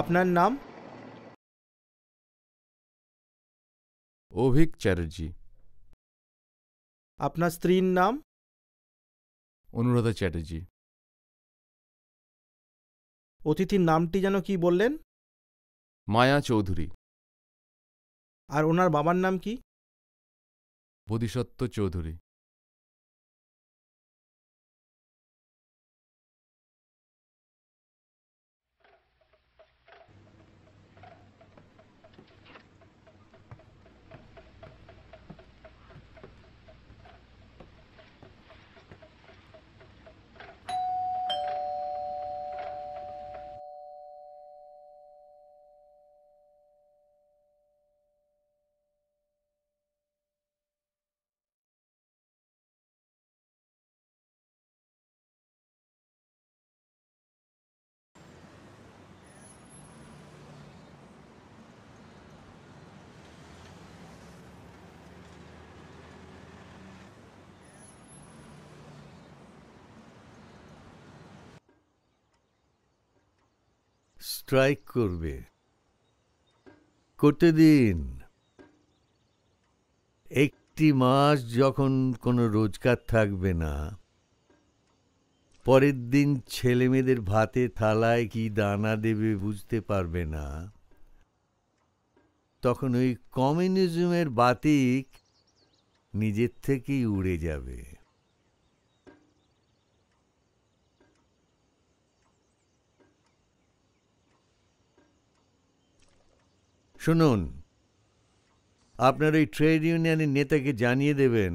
আপনার নাম অভিক চ্যাটার্জি আপনার স্ত্রীর নাম অনুরাধা চ্যাটার্জি অতিথির নামটি যেন কি বললেন মায়া চৌধুরী আর ওনার বাবার নাম কি বোধিসত্ত্ব চৌধুরী স্ট্রাইক করবে করতে দিন একটি মাস যখন কোনো রোজগার থাকবে না পরের দিন ছেলেমেয়েদের ভাতে থালায় কি দানা দেবে বুঝতে পারবে না তখন ওই কমিউনিজমের বাতিক নিজের থেকেই উড়ে যাবে শুনুন আপনার ওই ট্রেড ইউনিয়নের নেতাকে জানিয়ে দেবেন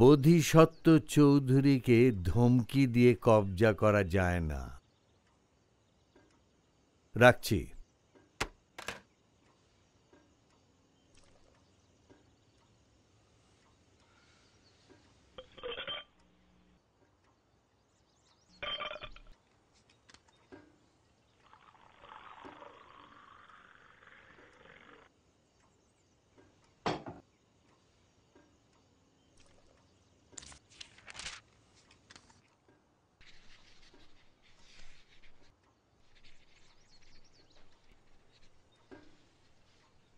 বোধিসত্ত্ব চৌধুরীকে ধমকি দিয়ে কবজা করা যায় না রাখছি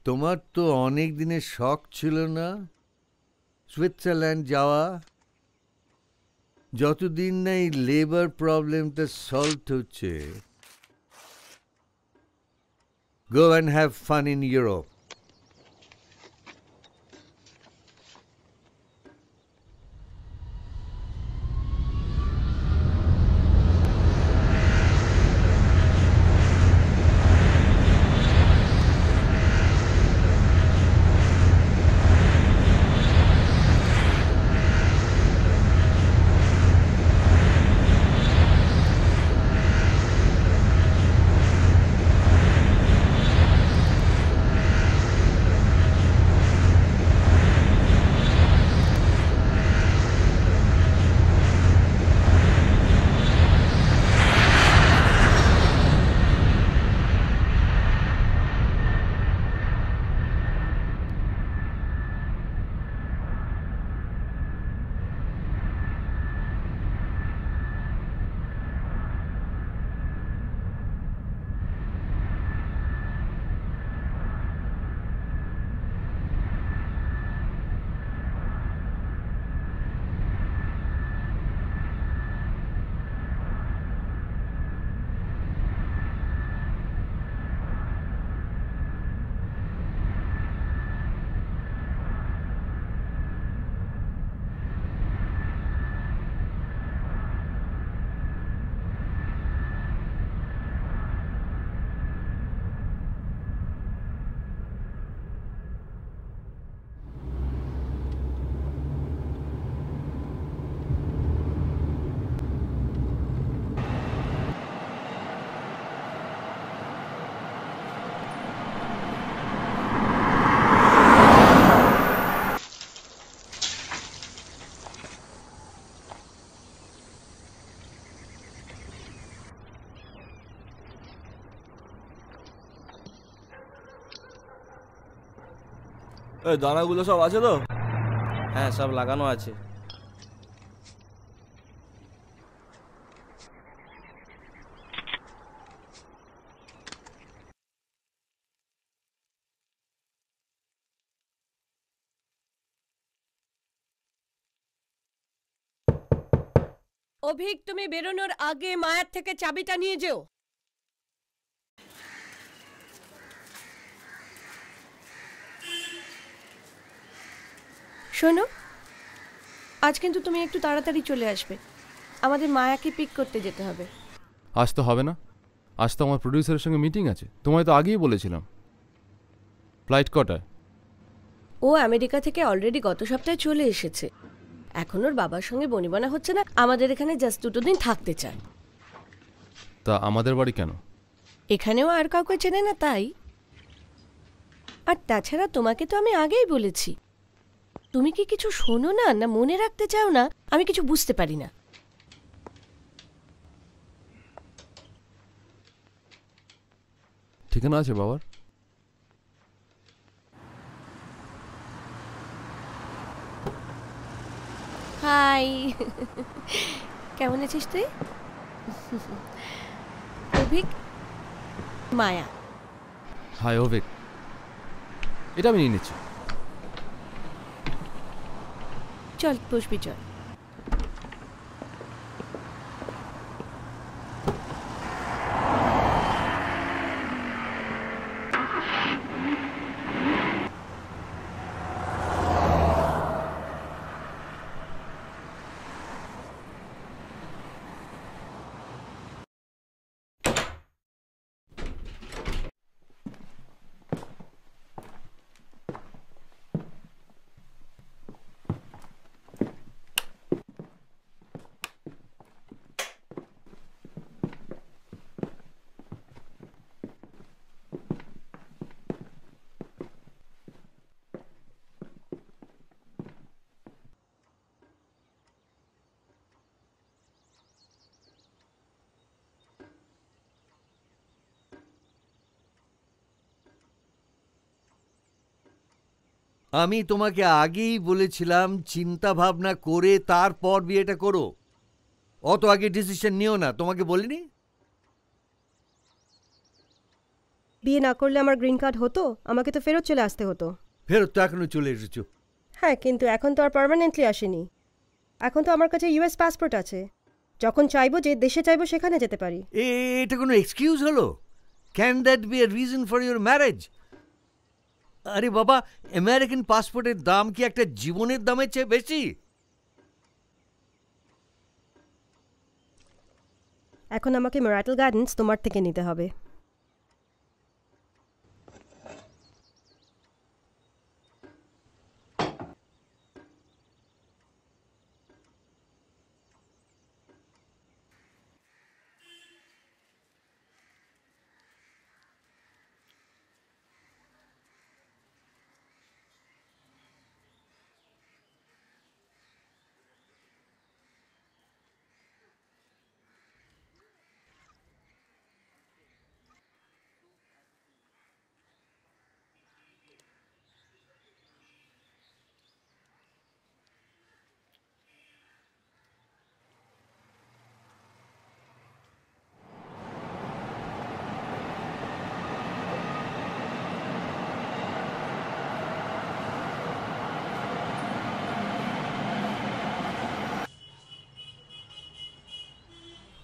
তোমার তো অনেক দিনের শখ ছিল না সুইজারল্যান্ড যাওয়া যতদিন না এই লেবার প্রবলেমটা সলভ হচ্ছে go and have fun in Europe দানাগুলো সব আছে তো হ্যাঁ সব লাগানো আছে অভিক তুমি বেরোনোর আগে মায়ের থেকে চাবিটা নিয়ে যেও শোনো আজ কিন্তু তুমি একটু তাড়াতাড়ি চলে আসবে আমাদের মায়াকে পিক করতে যেতে হবে আজ তো হবে না আজ তো আমার প্রডিউসারের সঙ্গে মিটিং আছে তোমায় তো আগেই বলেছিলাম ফ্লাইট কটায় ও আমেরিকা থেকে অলরেডি গত সপ্তাহে চলে এসেছে এখন ওর বাবার সঙ্গে বনিবনা হচ্ছে না আমাদের এখানে জাস্ট দুটো দিন থাকতে চায় তা আমাদের বাড়ি কেন এখানেও আর কাউকে চেনে না তাই আর তাছাড়া তোমাকে তো আমি আগেই বলেছি তুমি কি কিছু শোনো না না মনে রাখতে চাও না আমি কিছু বুঝতে পারি না ঠিকানা আছে বাবার হাই কেমন আছিস তুই অভিক মায়া হাই অভিক এটা আমি নিয়ে নিচ্ছি चल पुष्पी चल আমি তোমাকে আগেই বলেছিলাম চিন্তা ভাবনা করে তারপর বিয়েটা করো অত আগে ডিসিশন নিও না তোমাকে বলিনি বিয়ে না করলে আমার গ্রিন কার্ড হতো আমাকে তো ফেরত চলে আসতে হতো ফেরত তো এখনো চলে এসেছো হ্যাঁ কিন্তু এখন তো আর পার্মানেন্টলি আসেনি এখন তো আমার কাছে ইউএস পাসপোর্ট আছে যখন চাইবো যে দেশে চাইবো সেখানে যেতে পারি এটা কোনো এক্সকিউজ হলো can that be a reason for your marriage আরে বাবা আমেরিকান পাসপোর্টের দাম কি একটা জীবনের দামের চেয়ে বেশি এখন আমাকে মেরাটাল গার্ডেন্স তোমার থেকে নিতে হবে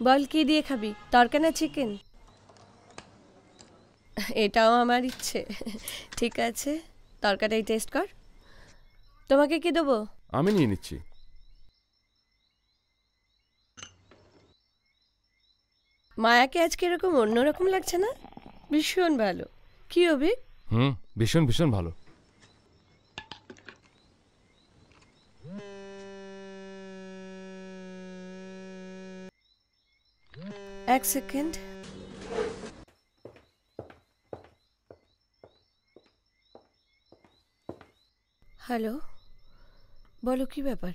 বল কি দিয়ে খাবি তরকা না চিকেন এটাও আমার ইচ্ছে ঠিক আছে তরকাটাই টেস্ট কর তোমাকে কি দেবো আমি নিয়ে নিচ্ছি মায়াকে আজকে এরকম অন্যরকম লাগছে না ভীষণ ভালো কি অভি হুম ভীষণ ভীষণ ভালো এক সেকেন্ড হ্যালো বলো কি ব্যাপার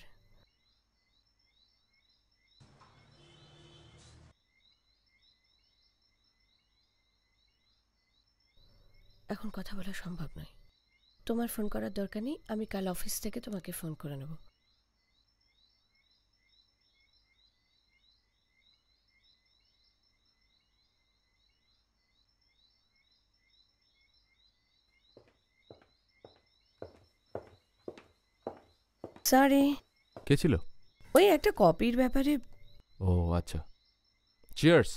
এখন কথা বলা সম্ভব নয় তোমার ফোন করার দরকার নেই আমি কাল অফিস থেকে তোমাকে ফোন করে নেবো সরি কে ছিল ওই একটা কপির ব্যাপারে ও আচ্ছা চিয়ার্স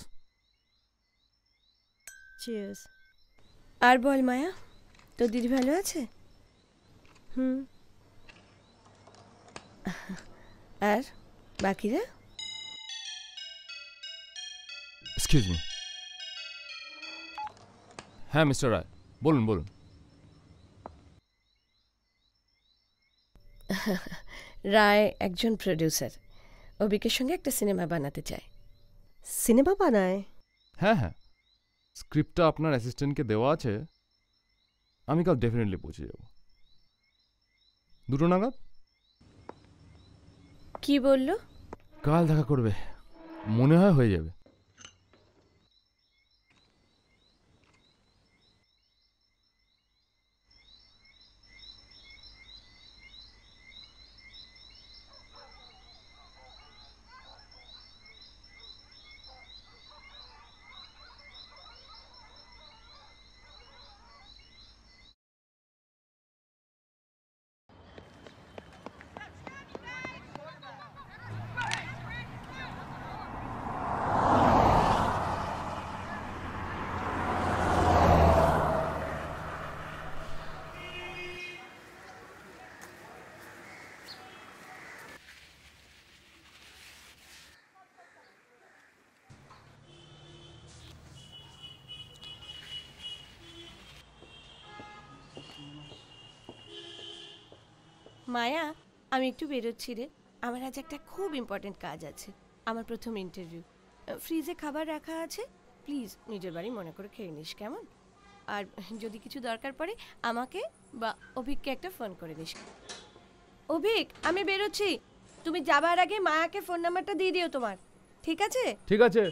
চিয়ার্স আর বল মায়া তোর দিদি ভালো আছে হুম আর বাকিরা এক্সকিউজ মি হ্যাঁ মিস্টার রায় বলুন বলুন রায় একজন প্রডিউসার ও বিকের সঙ্গে একটা সিনেমা বানাতে চায় সিনেমা বানায় হ্যাঁ হ্যাঁ স্ক্রিপ্টটা আপনার অ্যাসিস্ট্যান্টকে দেওয়া আছে আমি কাল ডেফিনেটলি পৌঁছে যাব দুটো নাগাদ কি বললো কাল দেখা করবে মনে হয় হয়ে যাবে মায়া আমি একটু বেরোচ্ছি রে আমার আজ একটা খুব ইম্পর্টেন্ট কাজ আছে আমার প্রথম ইন্টারভিউ ফ্রিজে খাবার রাখা আছে প্লিজ নিজের বাড়ি মনে করে খেয়ে নিস কেমন আর যদি কিছু দরকার পড়ে আমাকে বা অভিককে একটা ফোন করে দিস অভিক আমি বেরোচ্ছি তুমি যাবার আগে মায়াকে ফোন নাম্বারটা দিয়ে দিও তোমার ঠিক আছে ঠিক আছে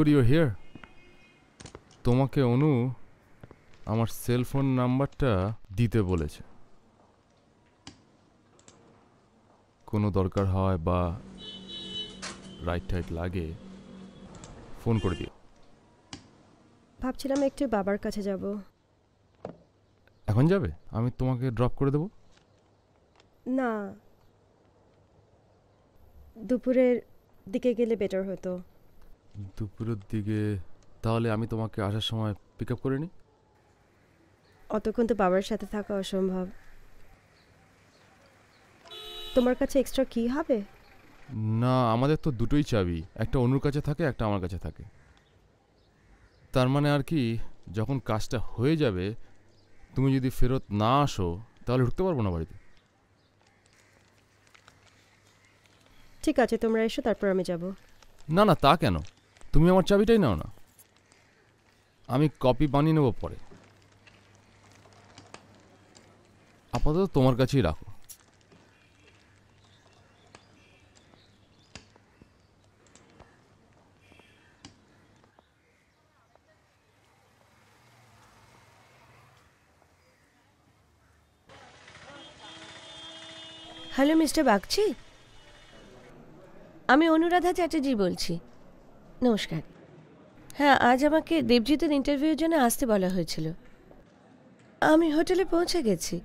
গুড ইউ হিয়ার তোমাকে অনু আমার সেলফোন নাম্বারটা দিতে বলেছে কোনো দরকার হয় বা রাইট টাইট লাগে ফোন করে দিও ভাবছিলাম একটু বাবার কাছে যাব এখন যাবে আমি তোমাকে ড্রপ করে দেব না দুপুরের দিকে গেলে বেটার হতো দুপুরের দিকে তাহলে আমি তোমাকে আসার সময় পিক আপ করে নিই অতক্ষণ তো বাবার সাথে থাকা অসম্ভব তোমার কাছে এক্সট্রা কি হবে না আমাদের তো দুটোই চাবি একটা অনুর কাছে থাকে একটা আমার কাছে থাকে তার মানে আর কি যখন কাজটা হয়ে যাবে তুমি যদি ফেরত না আসো তাহলে ঢুকতে পারবো না বাড়িতে ঠিক আছে তোমরা এসো তারপর আমি যাব না না তা কেন তুমি আমার চাবিটাই নাও না আমি কপি বানিয়ে নেব পরে আপাতত তোমার কাছেই রাখো হ্যালো মিস্টার বাগচি আমি অনুরাধা চ্যাটার্জি বলছি নমস্কার হ্যাঁ আজ আমাকে দেবজিতের ইন্টারভিউর জন্য আসতে বলা হয়েছিল আমি হোটেলে পৌঁছে গেছি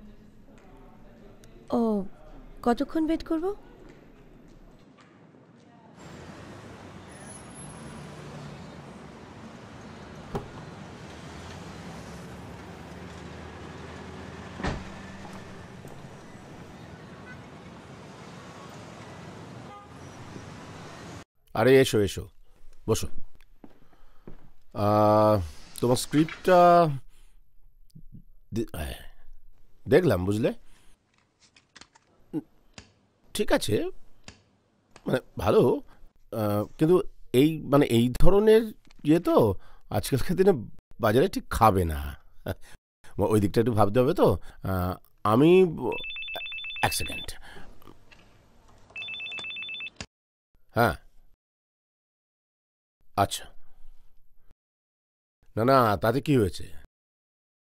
ও কতক্ষণ ওয়েট করব আরে এসো এসো বসো তোমার স্ক্রিপ্টটা দেখলাম বুঝলে ঠিক আছে মানে ভালো কিন্তু এই মানে এই ধরনের ইয়ে তো আজকালকার দিনে বাজারে ঠিক খাবে না ওই দিকটা একটু ভাবতে হবে তো আমি এক সেকেন্ড হ্যাঁ আচ্ছা না না তাতে কি হয়েছে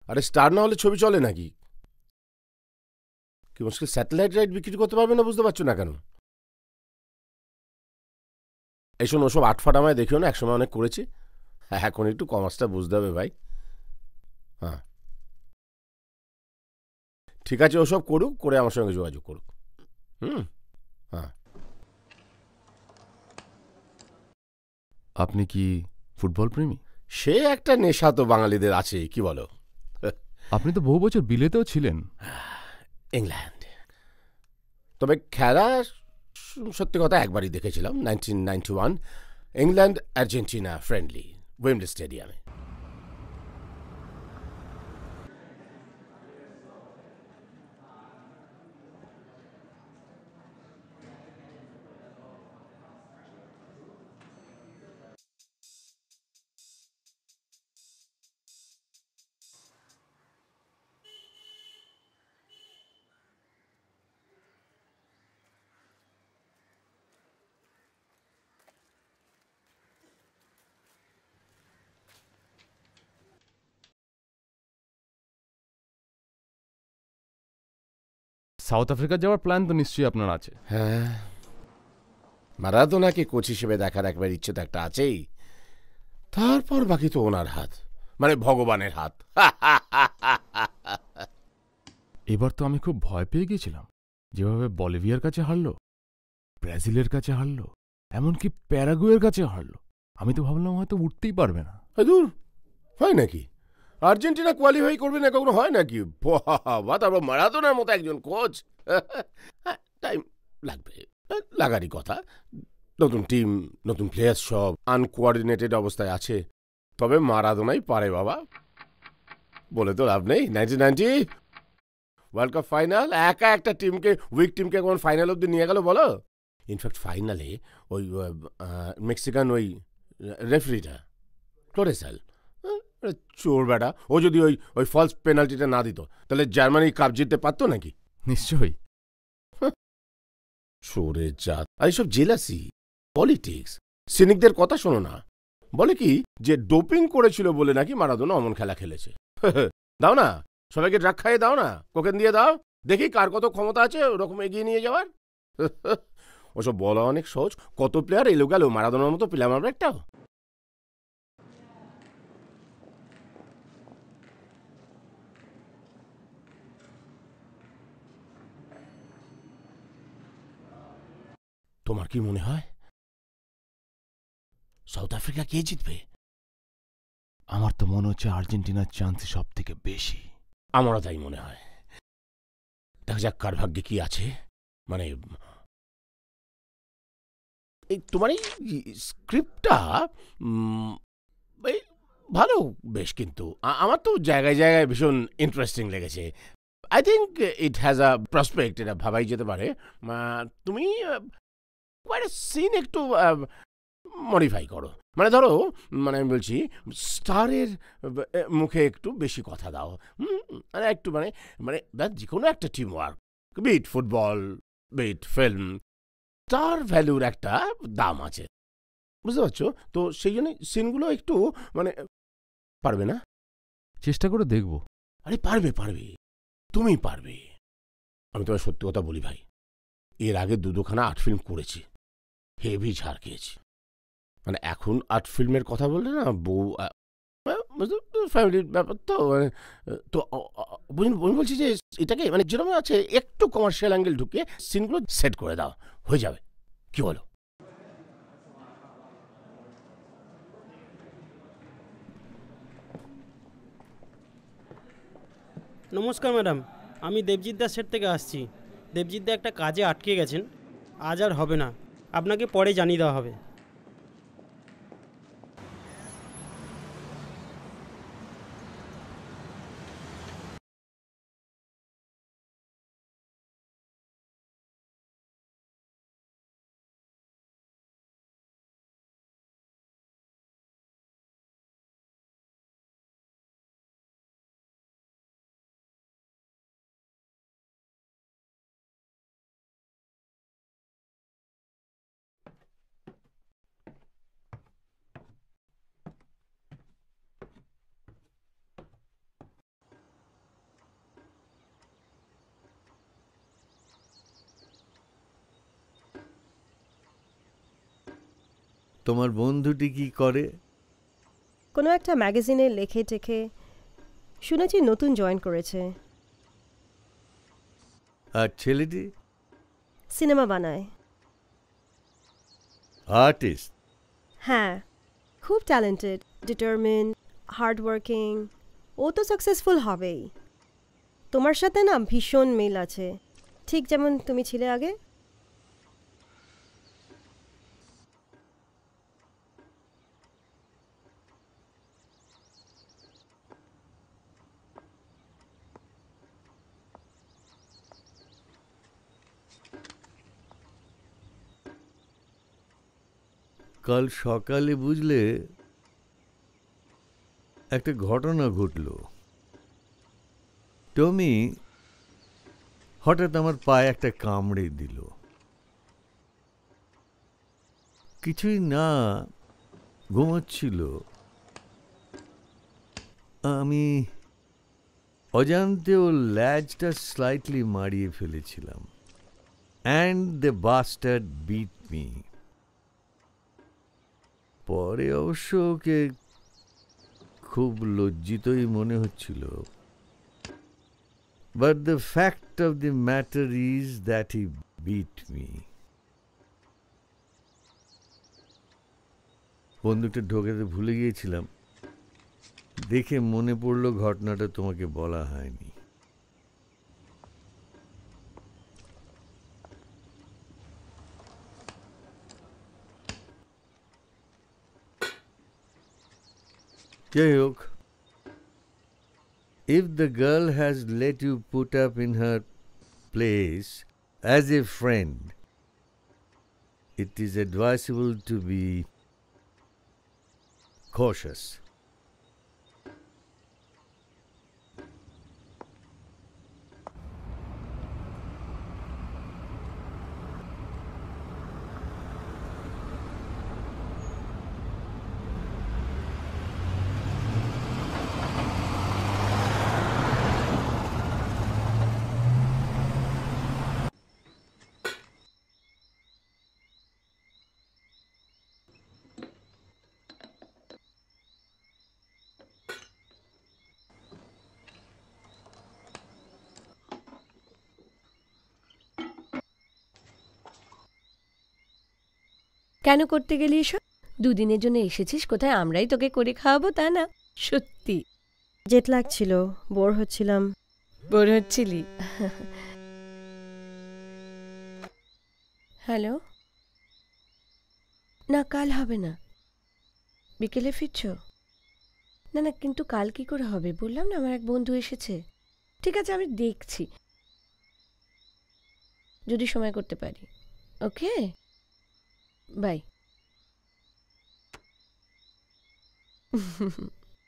আরে স্টার না হলে ছবি চলে নাকি কি মুশকিল স্যাটেলাইট রাইট বিক্রি করতে পারবে না বুঝতে পারছো না কেন এই শোনো ওসব আটফাট আমায় দেখিও না একসময় অনেক করেছি হ্যাঁ এখন একটু কমার্সটা বুঝতে হবে ভাই হ্যাঁ ঠিক আছে ওসব করুক করে আমার সঙ্গে যোগাযোগ করুক হুম হ্যাঁ আপনি কি ফুটবল প্রেমী সে একটা নেশা তো বাঙালিদের আছে কি বলো আপনি তো বহু বছর বিলেতেও ছিলেন ইংল্যান্ড তবে খেলা সত্যি কথা একবারই দেখেছিলাম nineteen ninety one England Argentina friendly উইমডে স্টেডিয়ামে সাউথ আফ্রিকা যাওয়ার প্ল্যান তো নিশ্চয়ই আপনার আছে হ্যাঁ মারাদোনাকে কোচ হিসেবে দেখার একবার ইচ্ছে তো একটা আছেই তারপর বাকি তো ওনার হাত মানে ভগবানের হাত এবার তো আমি খুব ভয় পেয়ে গেছিলাম যেভাবে বলিভিয়ার কাছে হারল ব্রাজিলের কাছে হারল এমনকি প্যারাগুয়ের কাছে হারল আমি তো ভাবলাম হয়তো উঠতেই পারবে না দূর হয় নাকি আর্জেন্টিনা কোয়ালিফাই করবে না কখনো হয় নাকি বাবা তারপর মারাদোনার মতো একজন কোচ টাইম হ্যাঁ, লাগবে হ্যাঁ, লাগারই কথা নতুন টিম নতুন প্লেয়ার সব আনকোয়ার্ডিনেটেড অবস্থায় আছে তবে মারাদোনাই পারে বাবা বলে তো লাভ নেই ninety ninety world cup final একা একটা টিমকে উইক টিমকে কোন ফাইনাল অব্দি নিয়ে গেল বলো ইনফ্যাক্ট ফাইনালে ওই মেক্সিকান ওই রেফারিটা ক্লোরেসাল চোর বেটা ও যদি ওই ওই ফলস পেনাল্টিটা না দিত তাহলে জার্মানি কাপ জিততে পারতো নাকি নিশ্চয়ই চোরের জাত আর এইসব জেলাসি পলিটিক্স সিনিকদের কথা শোনো না বলে কি যে ডোপিং করেছিল বলে নাকি মারাদোনো অমন খেলা খেলেছে দাও না সবাইকে ড্রাক খাইয়ে দাও না কোকেন দিয়ে দাও দেখি কার কত ক্ষমতা আছে ওরকম এগিয়ে নিয়ে যাওয়ার ওসব বলা অনেক সহজ কত প্লেয়ার এলো গেল মারাদোনার মতো প্লেয়ার মারবে একটাও তোমার কি মনে হয় সাউথ আফ্রিকা কে জিতবে আমার তো মনে হচ্ছে আর্জেন্টিনার চান্স সব থেকে বেশি আমারও তাই মনে হয় দেখা যাক কার ভাগ্যে কি আছে মানে এই তোমার এই স্ক্রিপ্টটা ভালো বেশ কিন্তু আমার তো জায়গায় জায়গায় ভীষণ ইন্টারেস্টিং লেগেছে I think it has a prospect এটা ভাবাই যেতে পারে তুমি কয়েকটা সিন একটু মডিফাই করো মানে ধরো মানে আমি বলছি স্টারের মুখে একটু বেশি কথা দাও মানে একটু মানে মানে যে কোনো একটা team work be it football be it film star ভ্যালুর একটা দাম আছে বুঝতে পারছো তো সেই জন্য সিনগুলো একটু মানে পারবে না চেষ্টা করে দেখব আরে পারবে পারবে তুমি পারবে আমি তোমার সত্যি কথা বলি ভাই এর আগে দুদোখানা আর্ট ফিল্ম করেছি হেভি ঝাড় খেয়েছি মানে এখন আর্ট ফিল্মের কথা বললে না বউ ফ্যামিলির ব্যাপার তো মানে তো আমি বলছি যে এটাকে মানে যেরকম আছে একটু কমার্শিয়াল অ্যাঙ্গেল ঢুকে সিনগুলো সেট করে দাও হয়ে যাবে কি বলো নমস্কার ম্যাডাম আমি দেবজিৎ দাস সেট থেকে আসছি দেবজিৎ দা একটা কাজে আটকে গেছেন আজ আর হবে না আপনাকে পরে জানিয়ে দেওয়া হবে তোমার বন্ধুটি কি করে কোনো একটা ম্যাগাজিনে লেখে টেখে শুনেছি নতুন জয়েন করেছে আর ছেলেটি সিনেমা বানায় আর্টিস্ট হ্যাঁ খুব ট্যালেন্টেড ডিটারমিন হার্ডওয়ার্কিং ও তো সাকসেসফুল হবেই তোমার সাথে না ভীষণ মিল আছে ঠিক যেমন তুমি ছিলে আগে কাল সকালে বুঝলে একটা ঘটনা ঘটল টমি হঠাৎ আমার পায়ে একটা কামড়ে দিল কিছুই না ঘুমাচ্ছিল আমি অজান্তে ও ল্যাজটা স্লাইটলি মারিয়ে ফেলেছিলাম and the bastard beat me পরে অবশ্য ওকে খুব লজ্জিতই মনে হচ্ছিল but the fact of the matter is that he beat me বন্দুকটা ঢোকাতে ভুলে গিয়েছিলাম দেখে মনে পড়লো ঘটনাটা তোমাকে বলা হয়নি Jayuk, if the girl has let you put up in her place as a friend, it is advisable to be cautious. কেন করতে গেলি এসব দুদিনের জন্য এসেছিস কোথায় আমরাই তোকে করে খাওয়াবো তা না সত্যি জেট লাগছিল বোর হচ্ছিলাম বোর হচ্ছিলি হ্যালো না কাল হবে না বিকেলে ফিরছ না না কিন্তু কাল কি করে হবে বললাম না আমার এক বন্ধু এসেছে ঠিক আছে আমি দেখছি যদি সময় করতে পারি ওকে বাই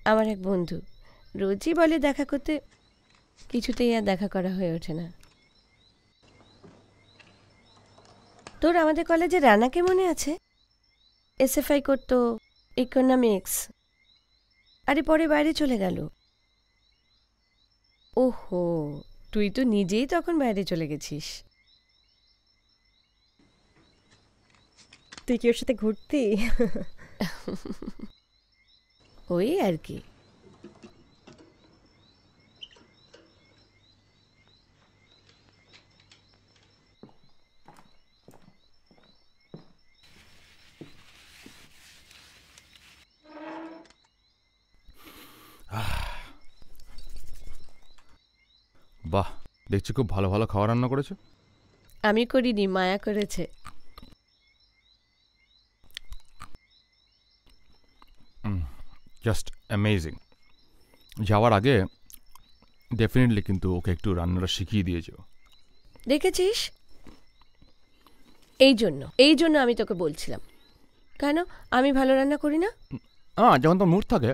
আমার এক বন্ধু রোজই বলে দেখা করতে কিছুতেই আর দেখা করা হয়ে ওঠে না তোর আমাদের কলেজে রানাকে মনে আছে এসএফআই করতো ইকোনমিক্স আরে পরে বাইরে চলে গেল ওহো তুই তো নিজেই তখন বাইরে চলে গেছিস তুই কি ওর সাথে ঘুরতি ওই আর কি বাহ দেখছি খুব ভালো ভালো খাওয়া রান্না করেছে আমি করিনি মায়া করেছে জাস্ট অ্যামেজিং যাওয়ার আগে ডেফিনেটলি কিন্তু ওকে একটু রান্নাটা শিখিয়ে দিয়েছ দেখেছিস এই জন্য এই জন্য আমি তোকে বলছিলাম কেন আমি ভালো রান্না করি না হ্যাঁ যখন তোর মুড থাকে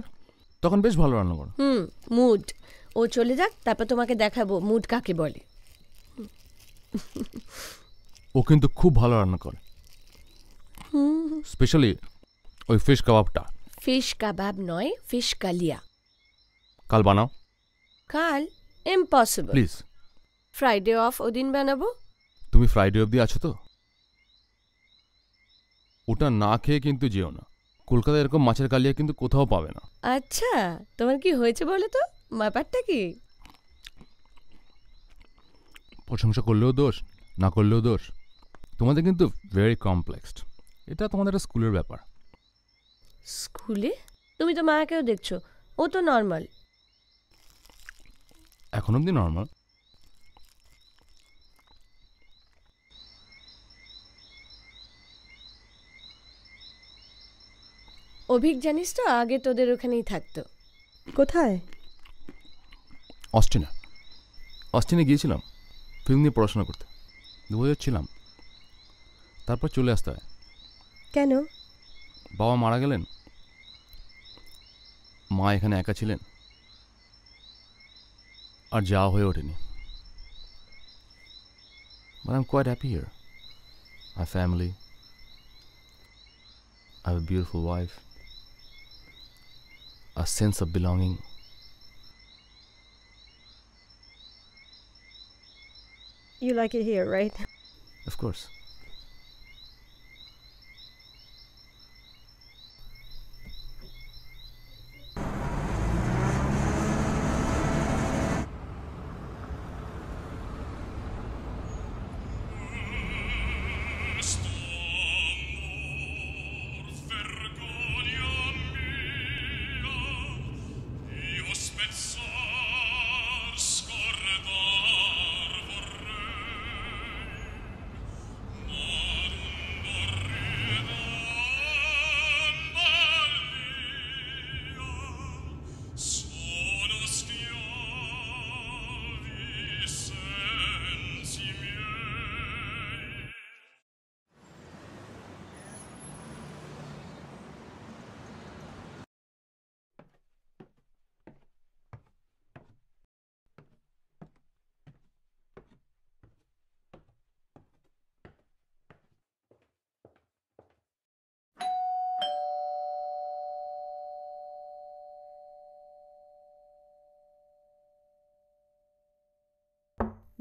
তখন বেশ ভালো রান্না করো হুম মুড ও চলে যাক তারপর তোমাকে দেখাবো মুড কাকে বলে ও কিন্তু খুব ভালো রান্না করে স্পেশালি ওই ফিশ কাবাবটা ফিশ কাবাব নয় ফিশ কালিয়া কাল বানাও কাল ইম্পসিবল প্লিজ ফ্রাইডে অফ ওদিন বানাবো তুমি ফ্রাইডে অবধি আছো তো ওটা না খেয়ে কিন্তু যেও না কলকাতায় এরকম মাছের কালিয়া কিন্তু কোথাও পাবে না আচ্ছা তোমার কি হয়েছে বলো তো ব্যাপারটা কি প্রশংসা করলেও দোষ না করলেও দোষ তোমাদের কিন্তু ভেরি কমপ্লেক্সড এটা তোমাদের স্কুলের ব্যাপার স্কুলে তুমি তো মায়াকেও দেখছো ও তো নর্মাল এখন অবধি নর্মাল অভিক জানিস তো আগে তোদের ওখানেই থাকতো কোথায় অস্টিনে অস্টিনে গিয়েছিলাম ফিল্ম নিয়ে পড়াশোনা করতে দু ছিলাম তারপর চলে আসতে হয় কেন বাবা মারা গেলেন মা এখানে But I'm quite happy here. My family. I have a beautiful wife. A sense of belonging. You like it here, right? Of course.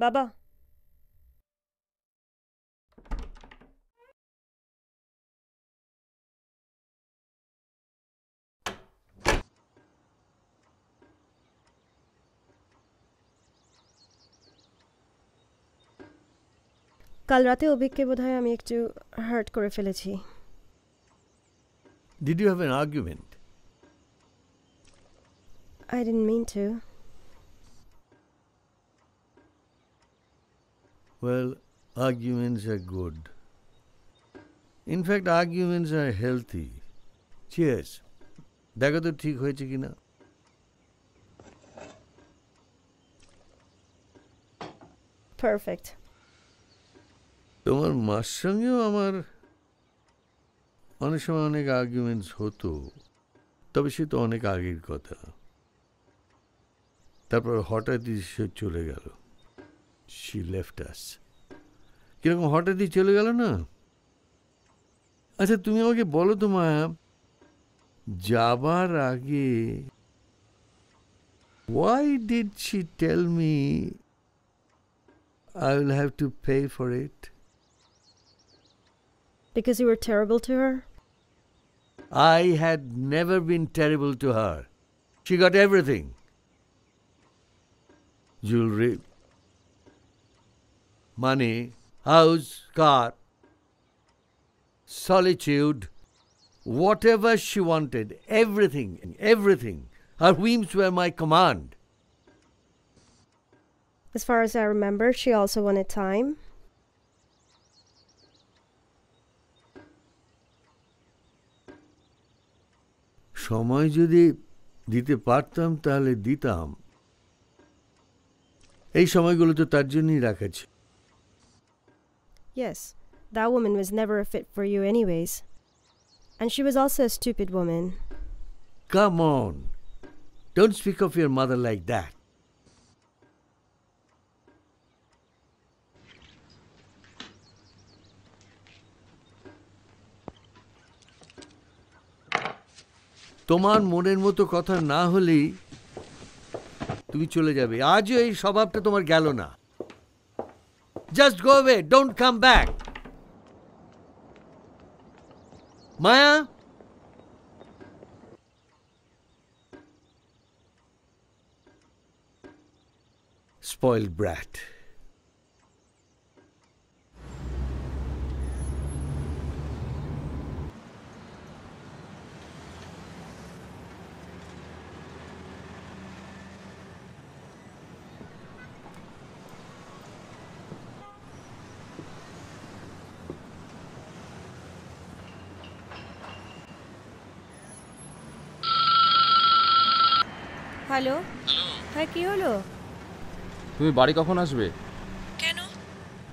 বাবা কাল রাতে অভিককে বোধহয় আমি একটু হার্ট করে ফেলেছি Did you have an argument? I didn't mean to. Well, arguments are good. In fact, arguments are healthy. Cheers. দেখো তো ঠিক হয়েছে কি না তোমার মার সঙ্গেও আমার অনেক সময় অনেক আর্গুমেন্টস হতো তবে সে তো অনেক আগের কথা তারপর হঠাৎই সে চলে গেল শি লেফট আস কীরকম হঠাৎই চলে গেল না আচ্ছা তুমি আমাকে বলো তো মায়া যাবার আগে why did she tell me I will have to pay for it? Because you were terrible to her? I had never been terrible to her. She got everything jewelry, money, house, car, solitude, whatever she wanted, everything, everything. Her whims were my command. As far as I remember, she also wanted time. সময় যদি দিতে পারতাম তাহলে দিতাম এই সময়গুলো তো তার জন্যই রাখা Yes, that woman was never a fit for you, anyways. And she was also a stupid woman. Come on. Don't speak of your mother like that. তোমার মনের মতো কথা না হলেই তুমি চলে যাবে আজও এই স্বভাবটা তোমার গেল না Just go away. Don't come back. Maya? Spoiled brat. Hello হ্যাঁ কি হলো তুমি বাড়ি কখন আসবে কেন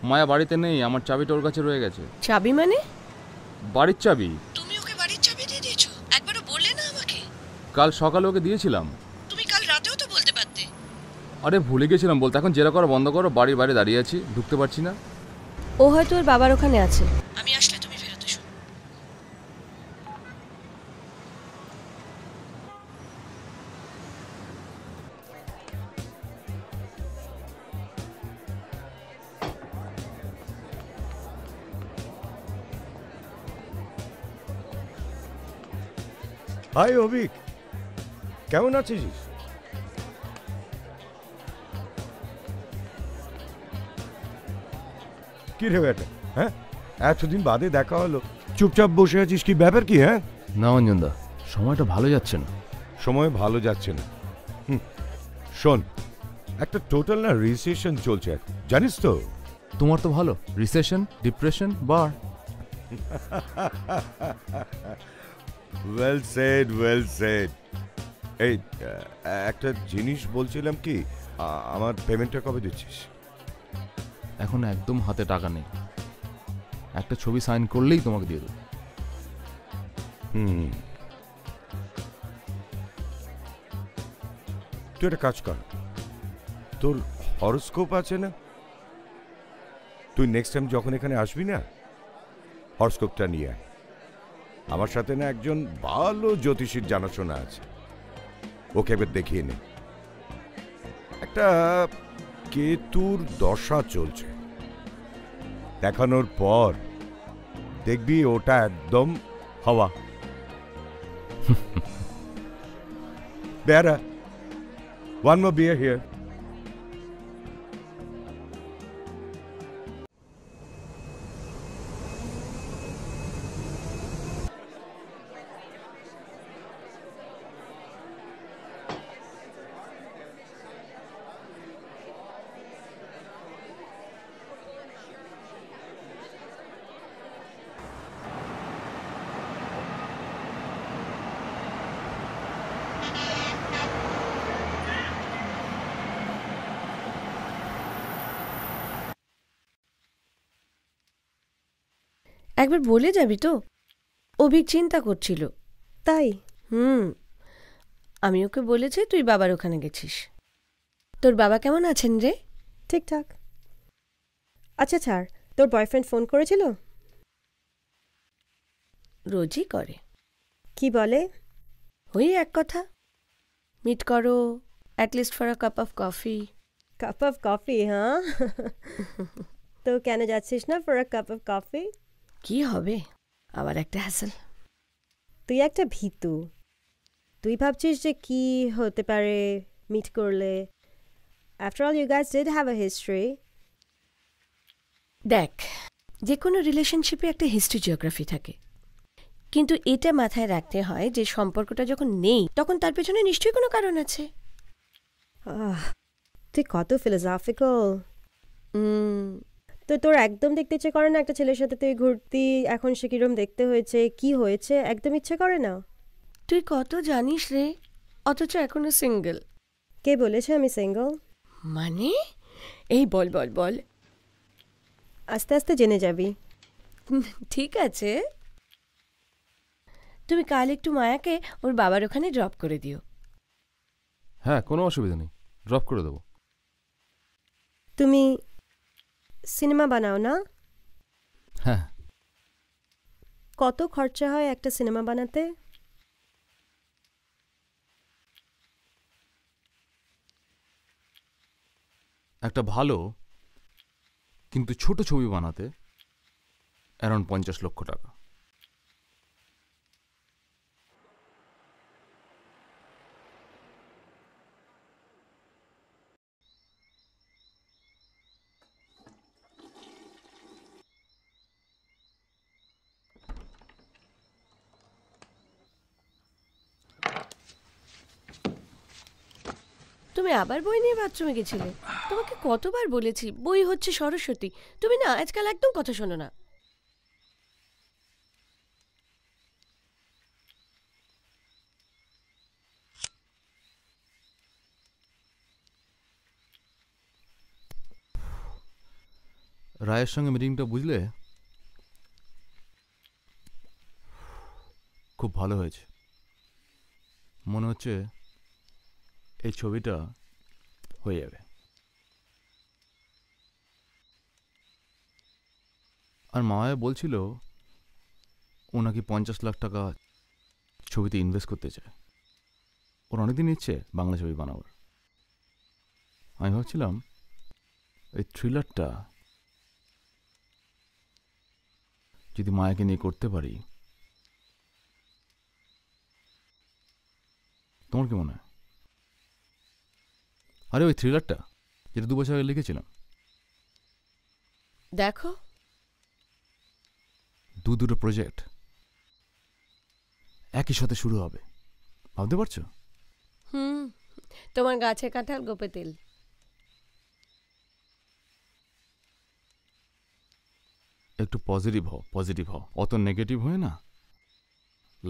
মায়া বাড়িতে নেই আমার চাবি ওর কাছে রয়ে গেছে চাবি মানে বাড়ির চাবি তুমি ওকে বাড়ির চাবি দিয়ে দিয়েছো একবারও বললে না আমাকে কাল সকালে ওকে দিয়েছিলাম তুমি কাল রাতেও তো বলতে পারতে আরে ভুলে গেছিলাম বলতে এখন জেরা করো বন্ধ করো বাড়ির বাইরে দাঁড়িয়ে আছি ঢুকতে পারছি না ও হয়তো ওর বাবার ওখানে আছে হাই অভিক কেমন আছিস কি রে বেটা হ্যাঁ এতদিন বাদে দেখা হলো চুপচাপ বসে আছিস কি ব্যাপার কি হ্যাঁ না অঞ্জনদা সময়টা ভালো যাচ্ছে না সময় ভালো যাচ্ছে না শোন একটা টোটাল না রিসেশন চলছে জানিস তো তোমার তো ভালো রিসেশন ডিপ্রেশন বার ওয়েল সেড ওয়েল সেড এই একটা জিনিস বলছিলাম কি আমার পেমেন্টটা কবে দিচ্ছিস এখন একদম হাতে টাকা নেই একটা ছবি সাইন করলেই তোমাকে দিয়ে দেবো তুই একটা কাজ কর তোর হরস্কোপ আছে না তুই নেক্সট টাইম যখন এখানে আসবি না হরস্কোপটা নিয়ে আয় আমার সাথে না একজন ভালো জ্যোতিষীর জানাশোনা আছে ওকে একবার দেখিয়ে নি একটা কেতুর দশা চলছে দেখানোর পর দেখবি ওটা একদম হওয়া বেড়া ওয়ান মো বিয়ার হিয়ার এবার বলে যাবি তো অভিক চিন্তা করছিল তাই হুম আমি ওকে বলেছি তুই বাবার ওখানে গেছিস তোর বাবা কেমন আছেন রে ঠিকঠাক আচ্ছা ছাড় তোর বয়ফ্রেন্ড ফোন করেছিল রোজই করে কি বলে ওই এক কথা মিট করো at least for a cup of coffee cup of coffee হ্যাঁ তো কেন যাচ্ছিস না for a cup of coffee কি হবে আবার একটা হ্যাসেল তুই একটা ভীতু তুই ভাবছিস যে কি হতে পারে মিট করলে after all you guys did have a history দেখ যে কোনো রিলেশনশিপে একটা হিস্ট্রি জিওগ্রাফি থাকে কিন্তু এটা মাথায় রাখতে হয় যে সম্পর্কটা যখন নেই তখন তার পেছনে নিশ্চয়ই কোনো কারণ আছে তুই কত ফিলোজফিক্যাল তো তোর একদম দেখতে ইচ্ছে করে না একটা ছেলের সাথে তুই ঘুরতি এখন সে কিরম দেখতে হয়েছে কি হয়েছে একদম ইচ্ছে করে না তুই কত জানিস রে অথচ এখনো সিঙ্গেল কে বলেছে আমি সিঙ্গেল মানে এই বল বল বল আস্তে আস্তে জেনে যাবি ঠিক আছে তুমি কাল একটু মায়াকে ওর বাবার ওখানে ড্রপ করে দিও হ্যাঁ কোনো অসুবিধা নেই ড্রপ করে দেবো তুমি সিনেমা বানাও না হ্যাঁ কত খরচা হয় একটা সিনেমা বানাতে একটা ভালো কিন্তু ছোট ছবি বানাতে অ্যারাউন্ড পঞ্চাশ লক্ষ টাকা তুমি আবার বই নিয়ে বাথরুমে গেছিলে তোমাকে কতবার বলেছি বই হচ্ছে সরস্বতী তুমি না আজকাল একদম কথা শোনো না রায়ের সঙ্গে মিটিংটা বুঝলে খুব ভালো হয়েছে মনে হচ্ছে এই ছবিটা হয়ে যাবে আর মায়া বলছিল ও নাকি পঞ্চাশ লাখ টাকা ছবিতে ইনভেস্ট করতে চায় ওর অনেকদিন ইচ্ছে বাংলা ছবি বানাবার আমি ভাবছিলাম এই থ্রিলারটা যদি মায়াকে নিয়ে করতে পারি তোমার কি মনে হয় আরে ওই থ্রিলারটা যেটা দু বছর আগে লিখেছিলাম দেখো দু দুটো প্রজেক্ট একই সাথে শুরু হবে ভাবতে পারছো হুম তোমার গাছে কাঁঠাল গোপে তেল একটু পজিটিভ হও পজিটিভ হও অত নেগেটিভ হয় না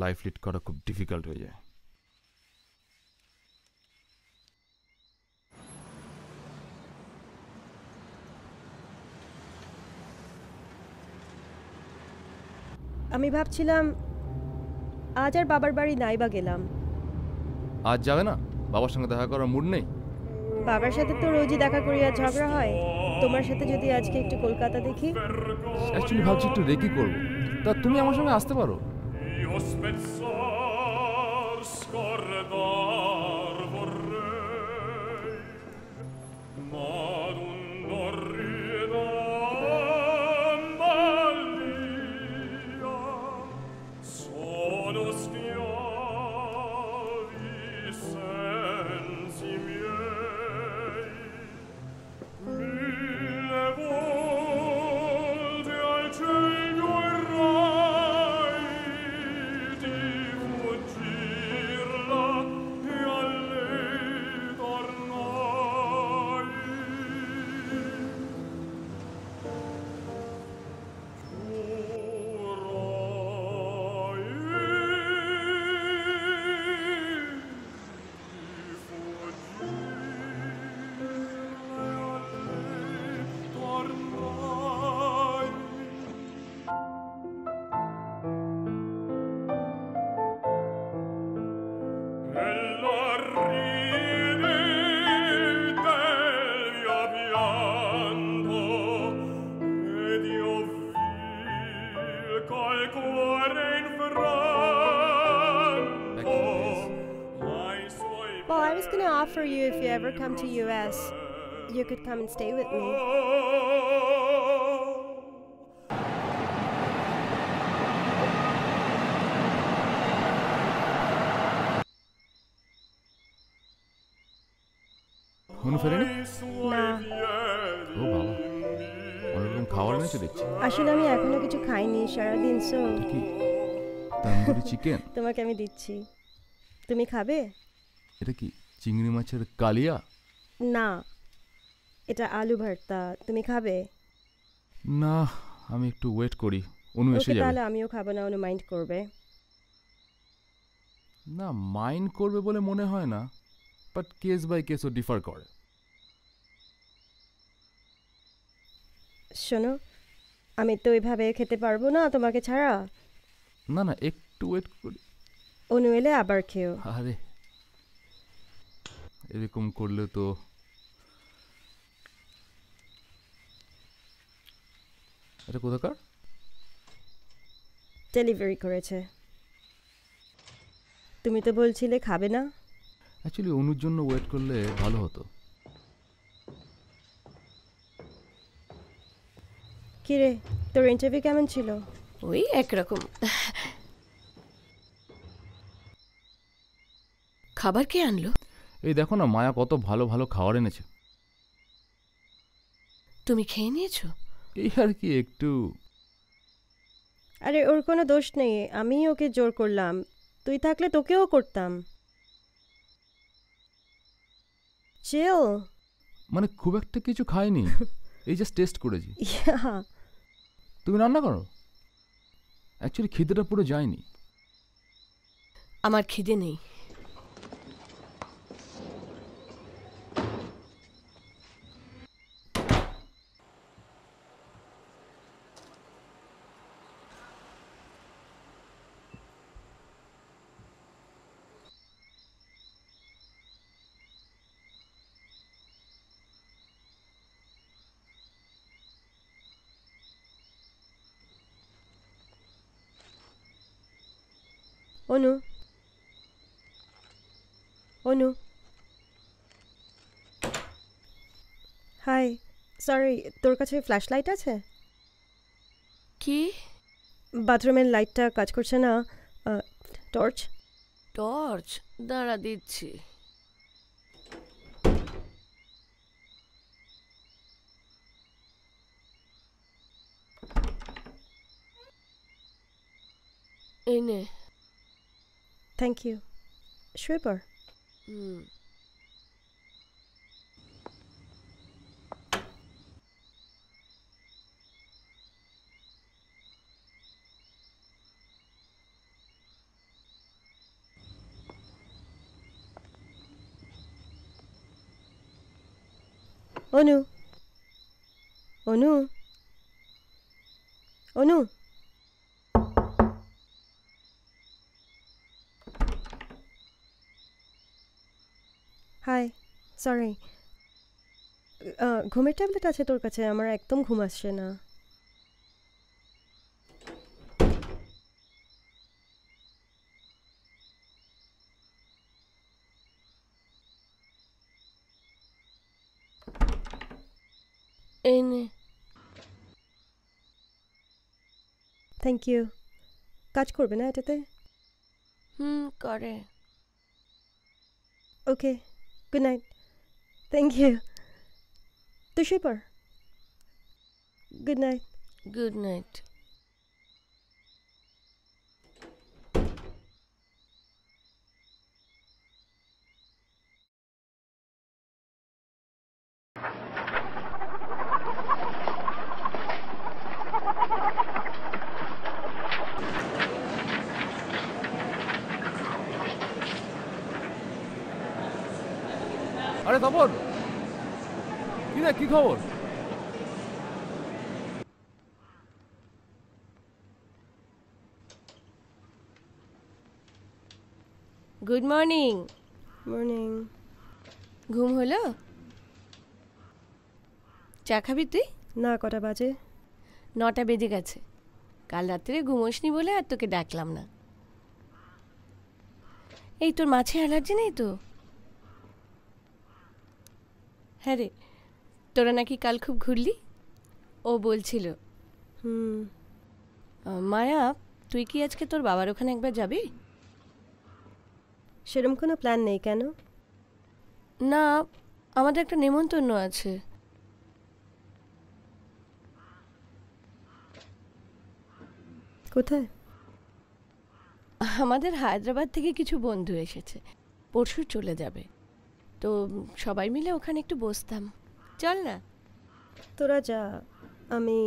লাইফ লিড করা খুব ডিফিকাল্ট হয়ে যায় আমি ভাবছিলাম আজ আর বাবার বাড়ি নাই বা গেলাম আজ যাবে না বাবার সঙ্গে দেখা করার মুড নেই বাবার সাথে তো রোজই দেখা করি আর ঝগড়া হয় তোমার সাথে যদি আজকে একটু কলকাতা দেখি অ্যাকচুয়ালি ভাবছি একটু রেকি করব তা তুমি আমার সঙ্গে আসতে পারো offer you if you ever come to US, you could come and stay with me. আসলে আমি এখনো কিছু খাইনি সারাদিন সো কি তোমাকে আমি দিচ্ছি তুমি খাবে এটা কি চিংড়ি মাছের কালিয়া না এটা আলু ভর্তা তুমি খাবে না আমি একটু ওয়েট করি অনু এসে যাবে তাহলে আমিও খাবো না অনু মাইন্ড করবে না মাইন্ড করবে বলে মনে হয় না বাট কেস বাই কেসও ডিফার করে শোনো আমি তো এইভাবে খেতে পারবো না তোমাকে ছাড়া না না একটু ওয়েট করি অনু এলে আবার খেও আরে এরকম করলে তো এটা কোথাকার ডেলিভারি করেছে তুমি তো বলছিলে খাবে না অ্যাকচুয়ালি অনুর জন্য ওয়েট করলে ভালো হতো কিরে তোর ইন্টারভিউ কেমন ছিল ওই একরকম খাবার কে আনলো এই দেখো না মায়া কত ভালো ভালো খাবার এনেছে তুমি খেয়ে নিয়েছো এই আর কি একটু আরে ওর কোনো দোষ নেই আমি ওকে জোর করলাম তুই থাকলে তোকেও করতাম চেল মানে খুব একটা কিছু খাইনি এই জাস্ট টেস্ট করেছি তুমি রান্না করো অ্যাকচুয়ালি খিদেটা পুরো যায়নি আমার খিদে নেই অনু অনু হাই সরি তোর কাছে ফ্ল্যাশ লাইট আছে কি বাথরুমের লাইটটা কাজ করছে না টর্চ টর্চ দাঁড়া দিচ্ছি এনে Thank you. Schreiber. Mm. Onu. Onu. Onu. Hi sorry ঘুমের ট্যাবলেট আছে তোর কাছে আমার একদম ঘুম আসছে না নে থ্যাংক ইউ কাজ করবে না এটাতে হুম করে ওকে Good night. Thank you. The shipper. Good night. Good night. Tapan কিরে কি খবর গুড মর্নিং মর্নিং ঘুম হলো চা খাবি তুই না কটা বাজে নটা বেজে গেছে কাল রাত্রে ঘুমোসনি বলে আর তোকে ডাকলাম না এই তোর মাছে অ্যালার্জি নেই তো হ্যাঁ রে তোরা নাকি কাল খুব ঘুরলি ও বলছিল হুম মায়া তুই কি আজকে তোর বাবার ওখানে একবার যাবি সেরম কোনো প্ল্যান নেই কেন না আমাদের একটা নেমন্তন্ন আছে কোথায় আমাদের হায়দ্রাবাদ থেকে কিছু বন্ধু এসেছে পরশু চলে যাবে তো সবাই মিলে ওখানে একটু বসতাম চল না তোরা যা আমি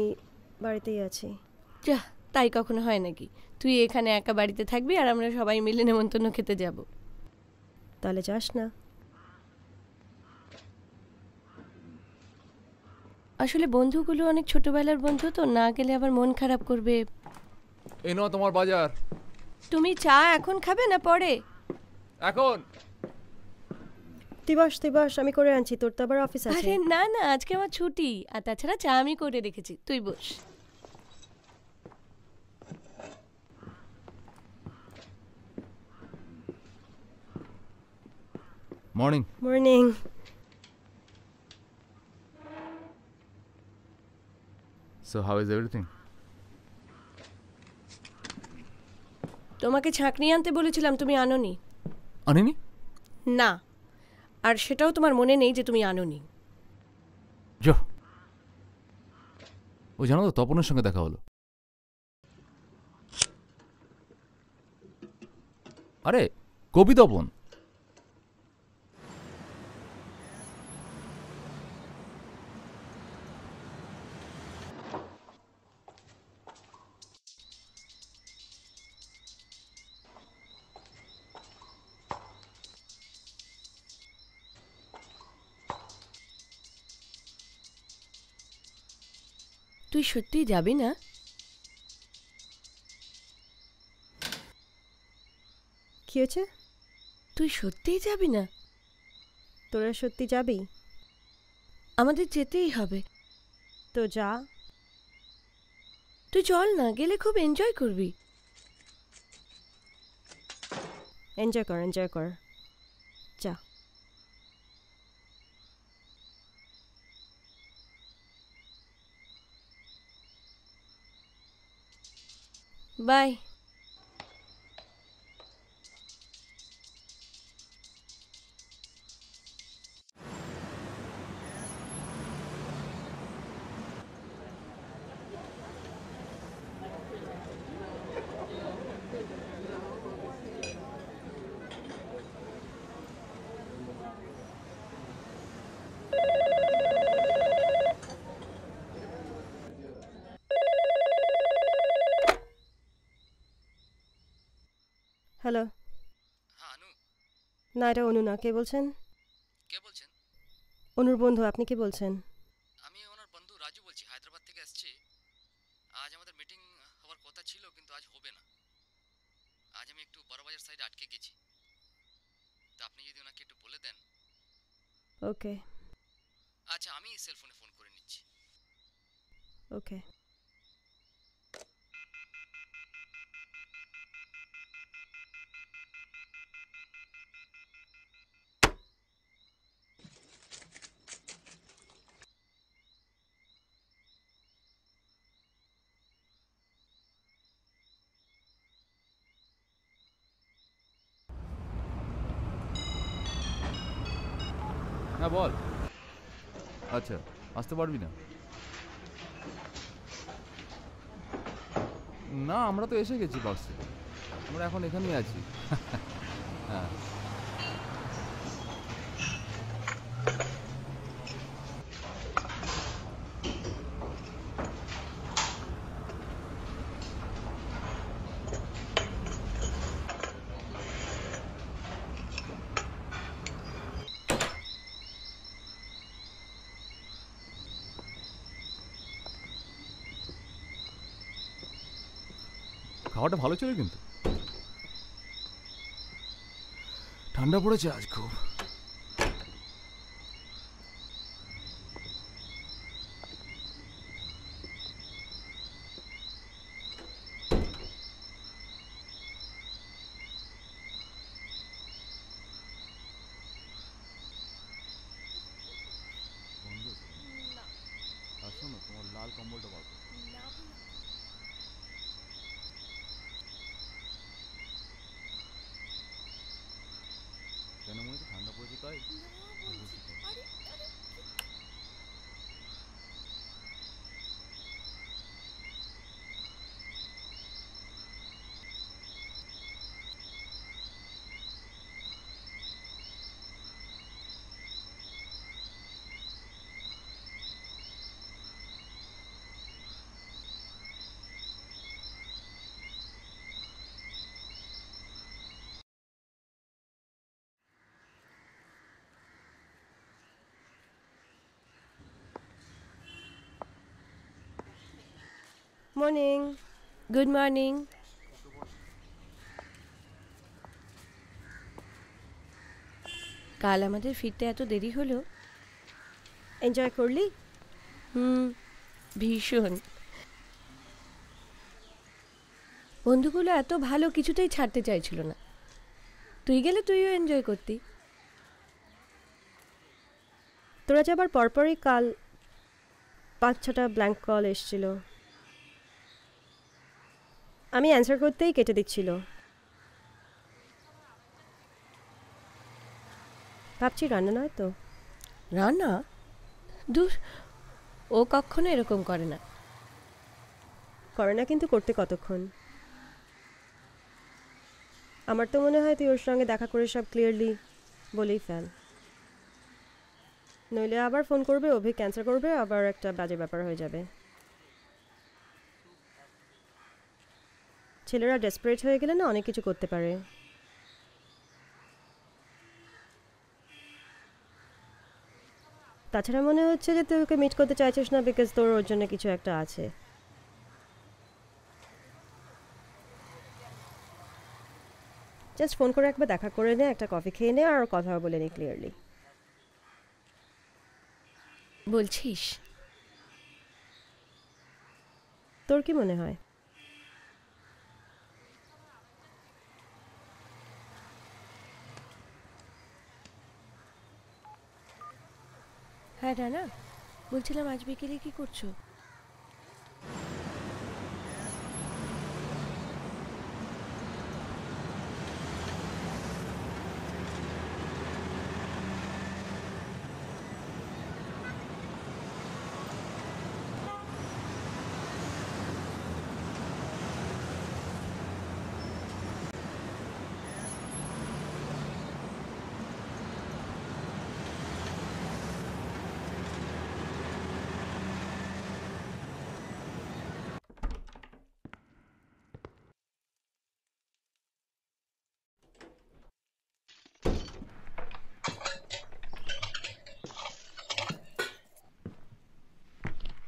বাড়িতেই আছি যা তাই কখনো হয় নাকি তুই এখানে একা বাড়িতে থাকবি আর আমরা সবাই মিলে নেমন্তন্ন খেতে যাব তাহলে যাস না আসলে বন্ধুগুলো অনেক ছোটবেলার বন্ধু তো না গেলে আবার মন খারাপ করবে এনো নাও তোমার বাজার তুমি চা এখন খাবে না পরে এখন তিবাস তিবাস আমি করে আনছি তোর তো আবার অফিস আছে আরে না না আজকে আমার ছুটি আর তাছাড়া চা আমি করে রেখেছি তুই boss morning morning so how is everything তোমাকে ছাঁকনি আনতে বলেছিলাম তুমি আনোনি আনিনি না আর সেটাও তোমার মনে নেই যে তুমি আনোনি যো ও জানো তো তপনের সঙ্গে দেখা হলো আরে কবি তপন তুই সত্যি যাবি না কি হয়েছে তুই সত্যিই যাবি না তোরা সত্যি যাবি আমাদের যেতেই হবে তো যা তুই চল না গেলে খুব এনজয় করবি এনজয় কর এনজয় কর Bye. না এটা অনু না কে বলছেন কে বলছেন অনুর বন্ধু আপনি কি বলছেন আসতে পারবি না না আমরা তো এসে গেছি বাক্সে আমরা এখন এখানেই আছি হ্যাঁ ভালো চলছে কিন্তু ঠান্ডা পড়েছে আজ খুব মর্নিং গুড মর্নিং কাল আমাদের ফিরতে এত দেরি হলো এনজয় করলি হুম ভীষণ বন্ধুগুলো এত ভালো কিছুতেই ছাড়তে চাইছিল না তুই গেলে তুইও এনজয় করতি তোরা যাবার পরপরই কাল পাঁচ ছটা ব্ল্যাঙ্ক কল এসছিল আমি অ্যান্সার করতেই কেটে দিচ্ছিল ভাবছি রান্না নয় তো রান্না দূর ও কখনো এরকম করে না করে না কিন্তু করতে কতক্ষণ আমার তো মনে হয় তুই ওর সঙ্গে দেখা করে সব ক্লিয়ারলি বলেই ফেল নইলে আবার ফোন করবে অভিক ক্যান্সার করবে আবার একটা বাজে ব্যাপার হয়ে যাবে ছেলেরা ডেসপারেট হয়ে গেলে না অনেক কিছু করতে পারে তাছাড়া মনে হচ্ছে যে তুই ওকে মিট করতে চাইছিস না বিকজ তোর ওর জন্য কিছু একটা আছে জাস্ট ফোন করে একবার দেখা করে নে একটা কফি খেয়ে নে আর কথাও বলে নে ক্লিয়ারলি বলছিস তোর কি মনে হয় হ্যাঁ ডানা বলছিলাম আজ বিকেলে কি করছো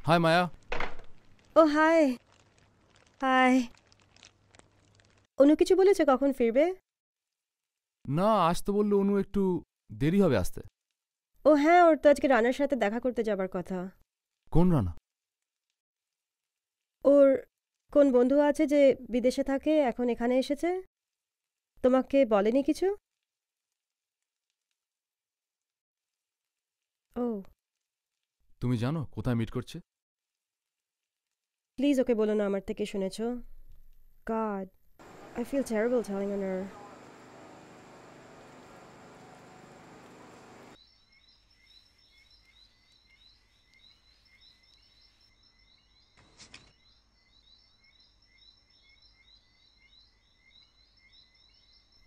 Oh, hi, Maya. Oh hi hi Anu কিছু বলেছে কখন ফিরবে না আসতে বললো অনু একটু দেরি হবে আসতে ও হ্যাঁ ওর তো আজকে রানার সাথে দেখা করতে যাবার কথা কোন রানা ওর কোন বন্ধু আছে যে বিদেশে থাকে এখন এখানে এসেছে তোমাকে বলেনি কিছু ও তুমি জানো কোথায় মিট করছে প্লিজ ওকে বলো না আমার থেকে শুনেছ god I feel terrible telling on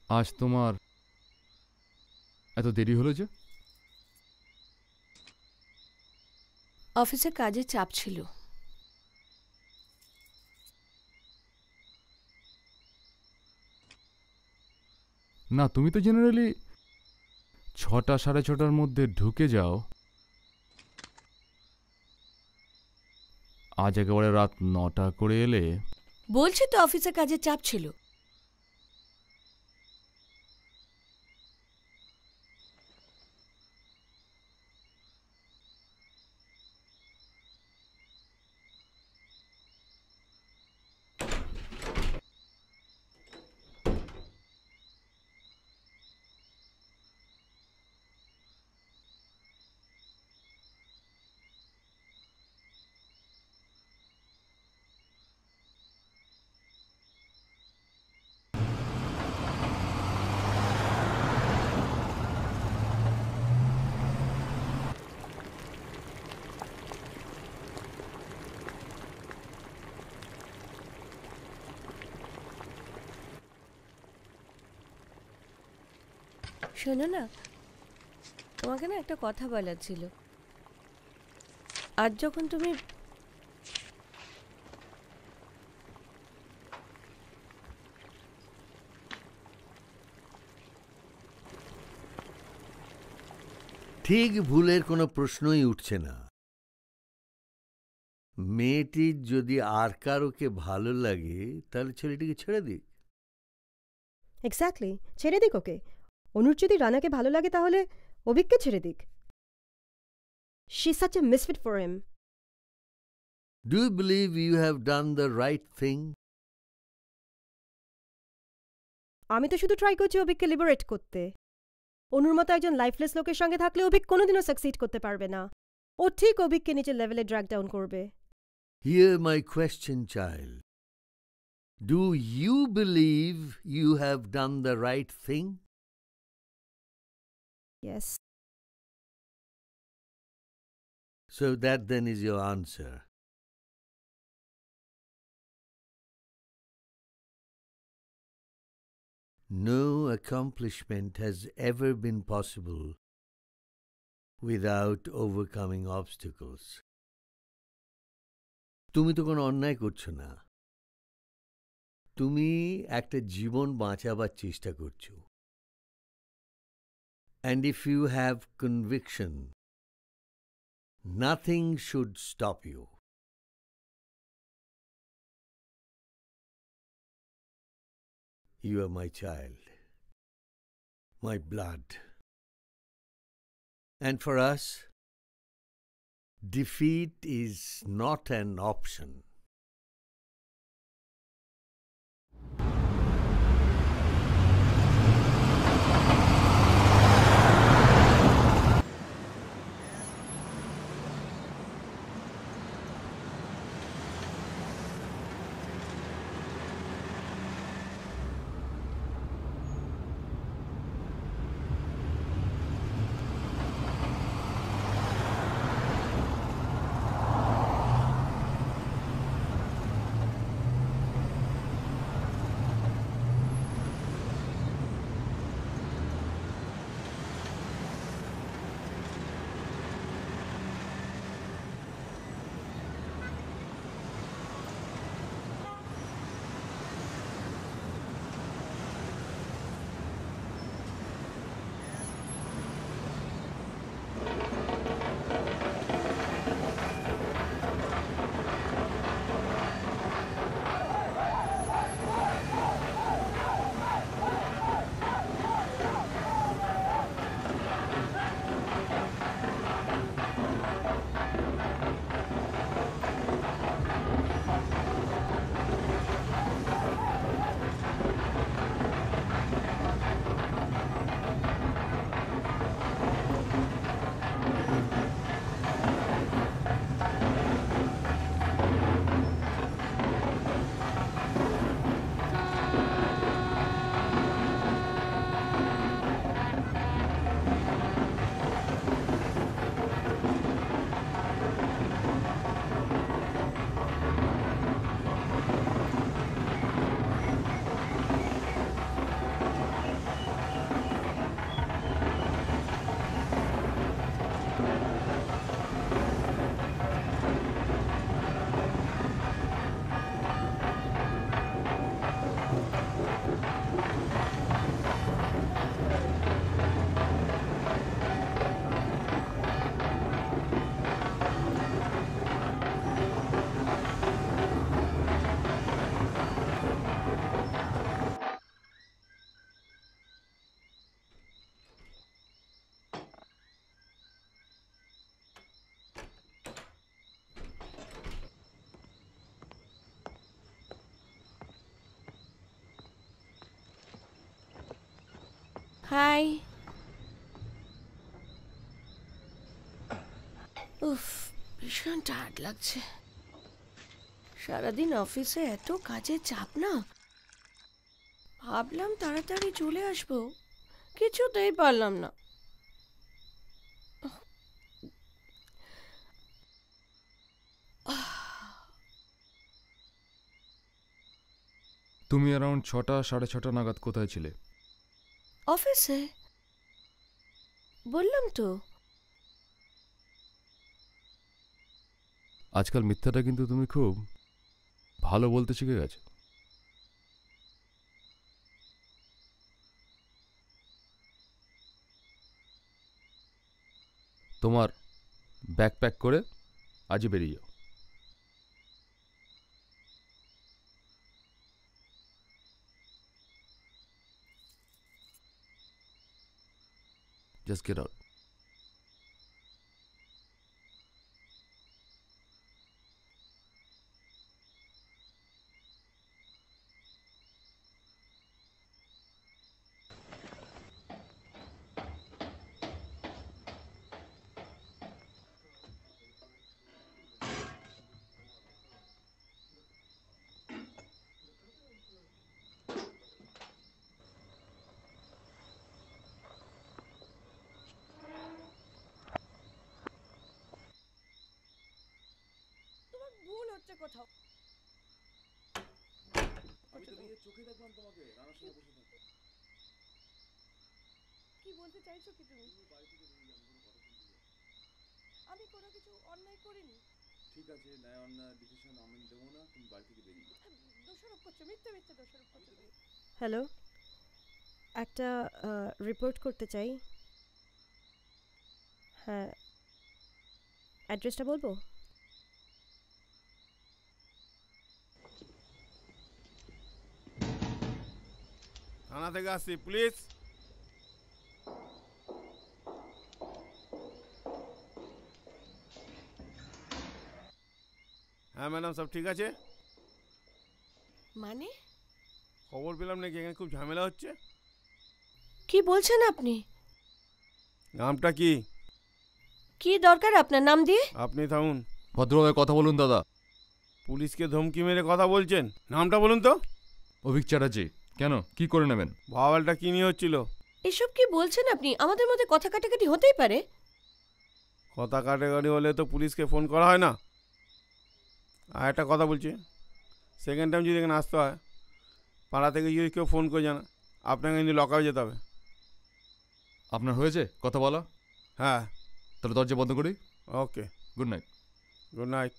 her আজ তোমার এত দেরি হলো যে অফিসে কাজের চাপ ছিল না তুমি তো জেনারেলি ছটা সাড়ে ছটার মধ্যে ঢুকে যাও আজ একেবারে রাত নটা করে এলে বলছি তো অফিসে কাজের চাপ ছিল শোনো না তোমাকে না একটা কথা বলার ছিল আজ যখন তুমি ঠিক ভুলের কোনো প্রশ্নই উঠছে না মেয়েটির যদি আর কারোকে ভালো লাগে তাহলে ছেলেটিকে ছেড়ে দিক এক্স্যাক্টলি ছেড়ে দিক ওকে অনুর যদি রানাকে ভালো লাগে তাহলে অভিককে ছেড়ে দিক she such a misfit for him do you believe you have done the right thing আমি তো শুধু ট্রাই করছি অভিককে লিবারেট করতে অনুর মতো একজন লাইফলেস লোকের সঙ্গে থাকলে অভিক কোনোদিনও সাকসিড করতে পারবে না ও ঠিক অভিককে নিজের লেভেলে ড্র্যাগ ডাউন করবে hear my question child do you believe you have done the right thing Yes. So that then is your answer. No accomplishment has ever been possible without overcoming obstacles. তুমি তো কোনো অন্যায় করছো না তুমি একটা জীবন বাঁচাবার চেষ্টা করছো and if you have conviction, nothing should stop you. You are my child, my blood. And for us, defeat is not an option. Hi. উফ ভীষণ টায়ার্ড লাগছে সারাদিন অফিসে এত কাজের চাপ না ভাবলাম তাড়াতাড়ি চলে আসবো কিছুতেই পারলাম না তুমি অ্যারাউন্ড ছটা সাড়ে ছটা নাগাদ কোথায় ছিলে অফিসে বললাম তো আজকাল মিথ্যাটা কিন্তু তুমি খুব ভালো বলতে শিখে গেছো তোমার ব্যাকপ্যাক করে আজই বেরিয়ে যাও Just get out. আমি না তুমি বাড়ি থেকে বেরিয়ে যাও দোষারোপ করছো মিথ্যে মিথ্যে দোষারোপ করছো হ্যালো একটা রিপোর্ট করতে চাই হ্যাঁ অ্যাড্রেসটা বলবো থানা থেকে আসছি পুলিশ হ্যাঁ ম্যাডাম সব ঠিক আছে মানে খবর পেলাম নাকি এখানে খুব ঝামেলা হচ্ছে কি বলছেন আপনি নামটা কি কি দরকার আপনার নাম দিয়ে আপনি থামুন ভদ্রভাবে কথা বলুন দাদা পুলিশকে ধমকি মেরে কথা বলছেন নামটা বলুন তো অভিক চ্যাটার্জি কেন কি করে নেবেন বাবালটা কি নিয়ে হচ্ছিল এসব কি বলছেন আপনি আমাদের মধ্যে কথা কাটাকাটি হতেই পারে কথা কাটাকাটি হলে তো পুলিশকে ফোন করা হয় না আর একটা কথা বলছি সেকেন্ড টাইম যদি এখানে আসতে হয় পাড়া থেকে যদি কেউ ফোন করে জানা আপনাকে কিন্তু লকাও যেতে হবে আপনার হয়েছে কথা বলা হ্যাঁ তাহলে দরজা বন্ধ করি okay good night good night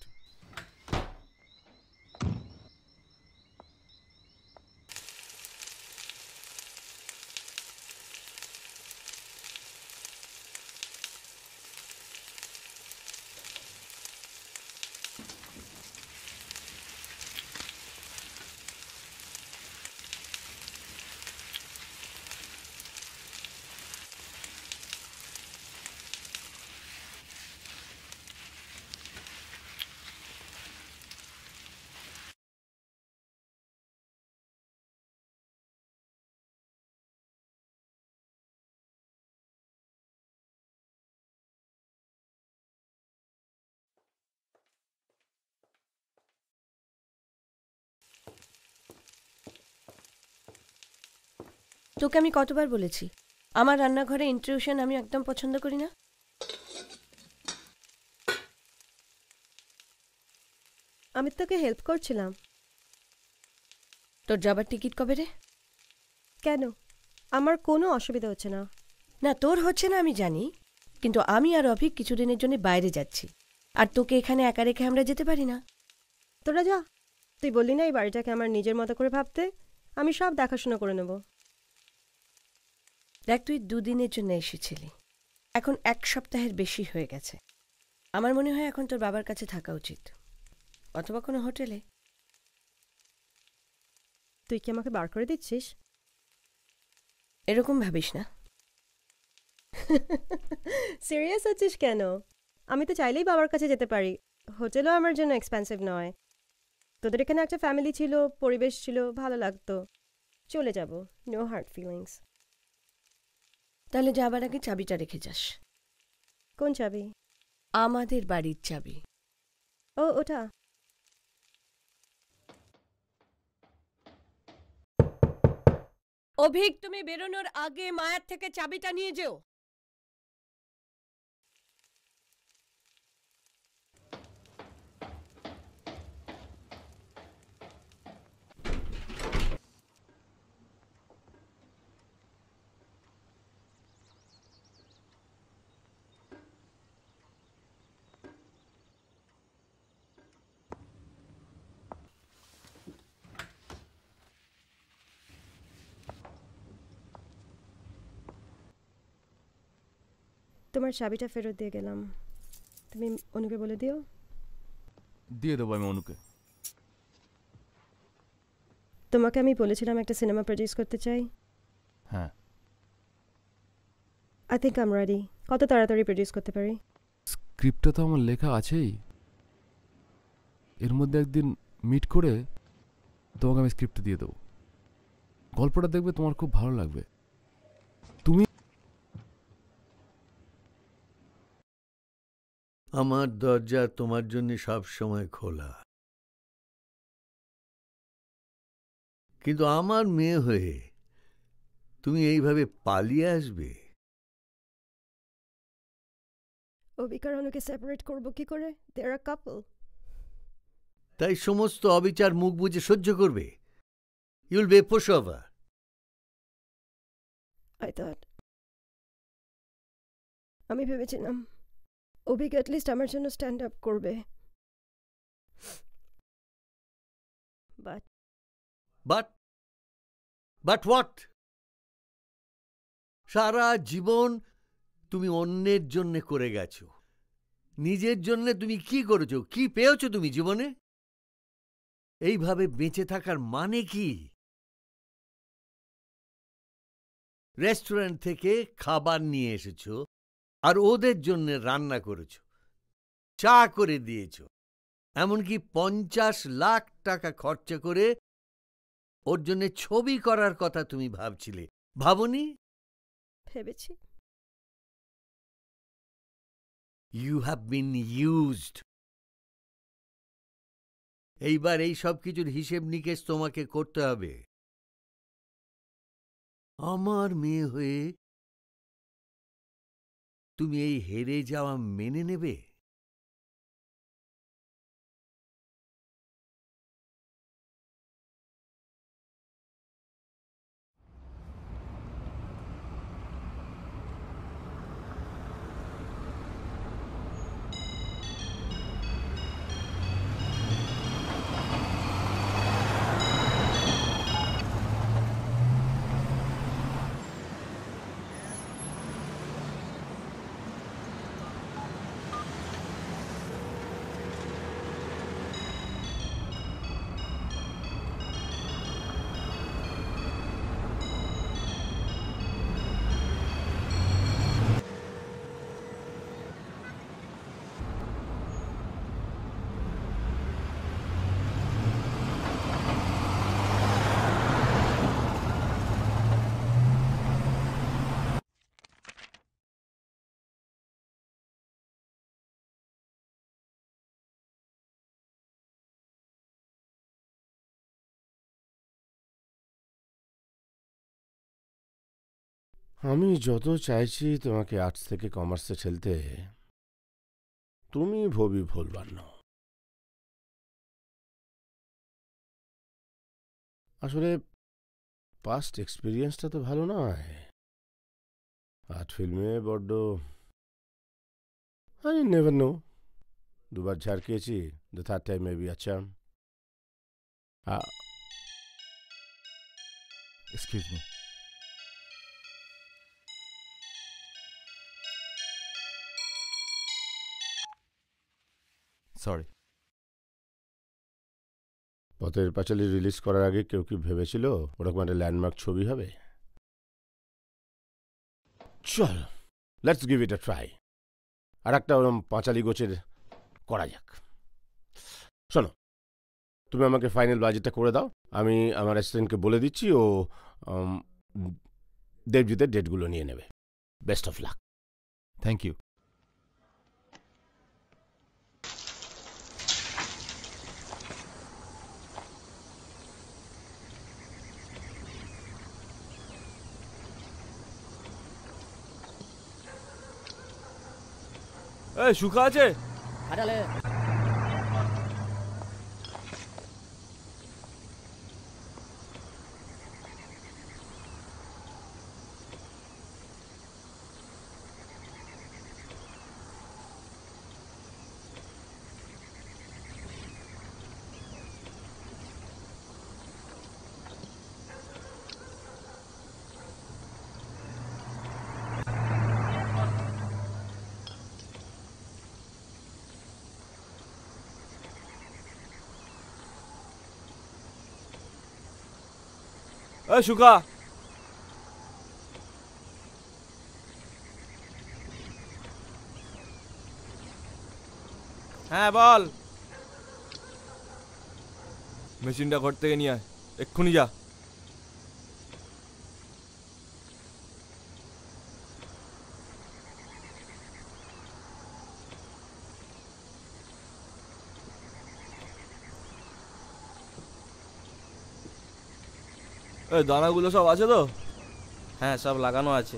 তোকে আমি কতবার বলেছি আমার রান্নাঘরে ইন্ট্রিউশন আমি একদম পছন্দ করি না আমি তোকে হেল্প করছিলাম তোর যাবার টিকিট কবে রে কেন আমার কোনো অসুবিধা হচ্ছে না না তোর হচ্ছে না আমি জানি কিন্তু আমি আর অভিক কিছুদিনের জন্য বাইরে যাচ্ছি আর তোকে এখানে একা রেখে আমরা যেতে পারি না তোরা যা তুই বললি না এই বাড়িটাকে আমার নিজের মতো করে ভাবতে আমি সব দেখাশোনা করে নেবো দেখ তুই দুদিনের জন্য এসেছিলি এখন এক সপ্তাহের বেশি হয়ে গেছে আমার মনে হয় এখন তোর বাবার কাছে থাকা উচিত অথবা কোনো হোটেলে তুই কি আমাকে বার করে দিচ্ছিস এরকম ভাবিস না সিরিয়াস আছিস কেন আমি তো চাইলেই বাবার কাছে যেতে পারি হোটেলও আমার জন্য এক্সপেন্সিভ নয় তোদের এখানে একটা ফ্যামিলি ছিল পরিবেশ ছিল ভালো লাগতো চলে যাব নো হার্ড ফিলিংস তাহলে যাবার আগে চাবিটা রেখে যাস কোন চাবি আমাদের বাড়ির চাবি ও ওটা অভিক তুমি বেরোনোর আগে মায়ের থেকে চাবিটা নিয়ে যেও তোমার চাবিটা ফেরত দিয়ে গেলাম তুমি অনুকে বলে দিও দিয়ে দেবো আমি অনুকে তোমাকে আমি বলেছিলাম একটা সিনেমা প্রডিউস করতে চাই হ্যাঁ আই থিঙ্ক আম রেডি কত তাড়াতাড়ি প্রডিউস করতে পারি স্ক্রিপ্টটা তো আমার লেখা আছেই এর মধ্যে একদিন মিট করে তোমাকে আমি স্ক্রিপ্ট দিয়ে দেবো গল্পটা দেখবে তোমার খুব ভালো লাগবে তুমি আমার দরজা তোমার জন্য সবসময় খোলা কিন্তু আমার মেয়ে হয়ে তুমি এইভাবে পালিয়ে আসবে অবিকার অনুকে সেপারেট করব কি করে দের কাপল তাই সমস্ত অবিচার মুখ বুঝে সহ্য করবে ইউল বে পোশাভা আই থট আমি ভেবেছিলাম অভিক অ্যাটলিস্ট আমার জন্য স্ট্যান্ড আপ করবে বাট বাট বাট হোয়াট সারা জীবন তুমি অন্যের জন্য করে গেছো নিজের জন্য তুমি কি করেছো কি পেয়েছো তুমি জীবনে এইভাবে বেঁচে থাকার মানে কি রেস্টুরেন্ট থেকে খাবার নিয়ে এসেছো আর ওদের জন্য রান্না করেছ চা করে দিয়েছ এমনকি পঞ্চাশ লাখ টাকা খরচা করে ওর জন্য ছবি করার কথা তুমি ভাবছিলে ভাবনি ভেবেছি ইউ হ্যাভ বিন ইউজড এইবার এই সব কিছুর হিসেব নিকেশ তোমাকে করতে হবে আমার মেয়ে হয়ে তুমি এই হেরে যাওয়া মেনে নেবে আমি যত চাইছি তোমাকে আর্টস থেকে কমার্সে ঠেলতে তুমি ভবি ভুলবার ন আসলে পাস্ট এক্সপিরিয়েন্সটা তো ভালো নয় আর্ট ফিল্মে বড্ড আই নেভার নো দুবার ঝাড়কিয়েছি দ্য থার্ড টাইম মেবি আচ্ছা excuse me sorry Pather Panchali release করার আগে কেউ কি ভেবেছিল ওরকম একটা ল্যান্ডমার্ক ছবি হবে চল লেটস গিভ ইট ট্রাই আর একটা ওরম পাঁচালি গোছের করা যাক শোনো তুমি আমাকে ফাইনাল বাজেটটা করে দাও আমি আমার অ্যাসিস্ট্যান্টকে বলে দিচ্ছি ও দেবজিতের ডেটগুলো নিয়ে নেবে best of luck thank you এই সুখা আছে है शुगा हाँ बोल मशीन घटते नहीं आए एक खुनी जा দানাগুলো সব আছে তো হ্যাঁ সব লাগানো আছে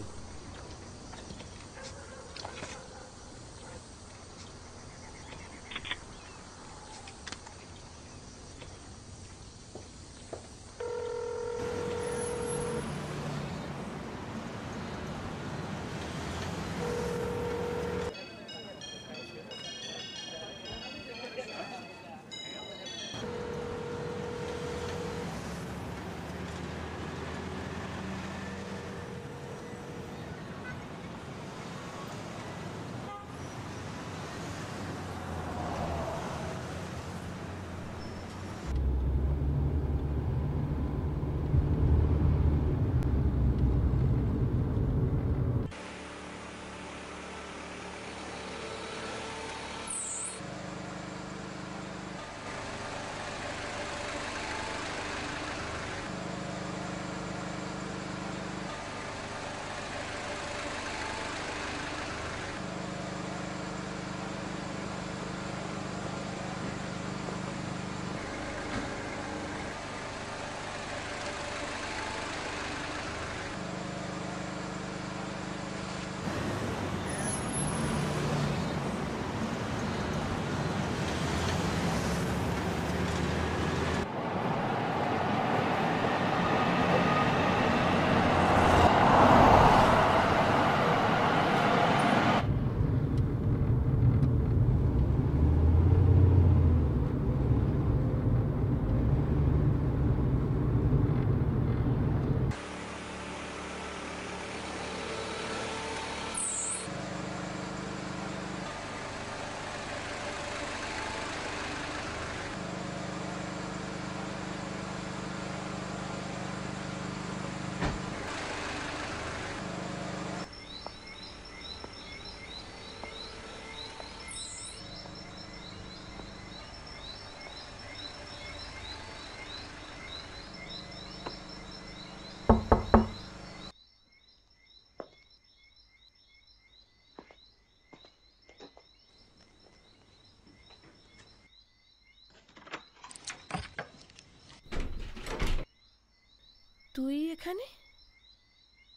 তুই এখানে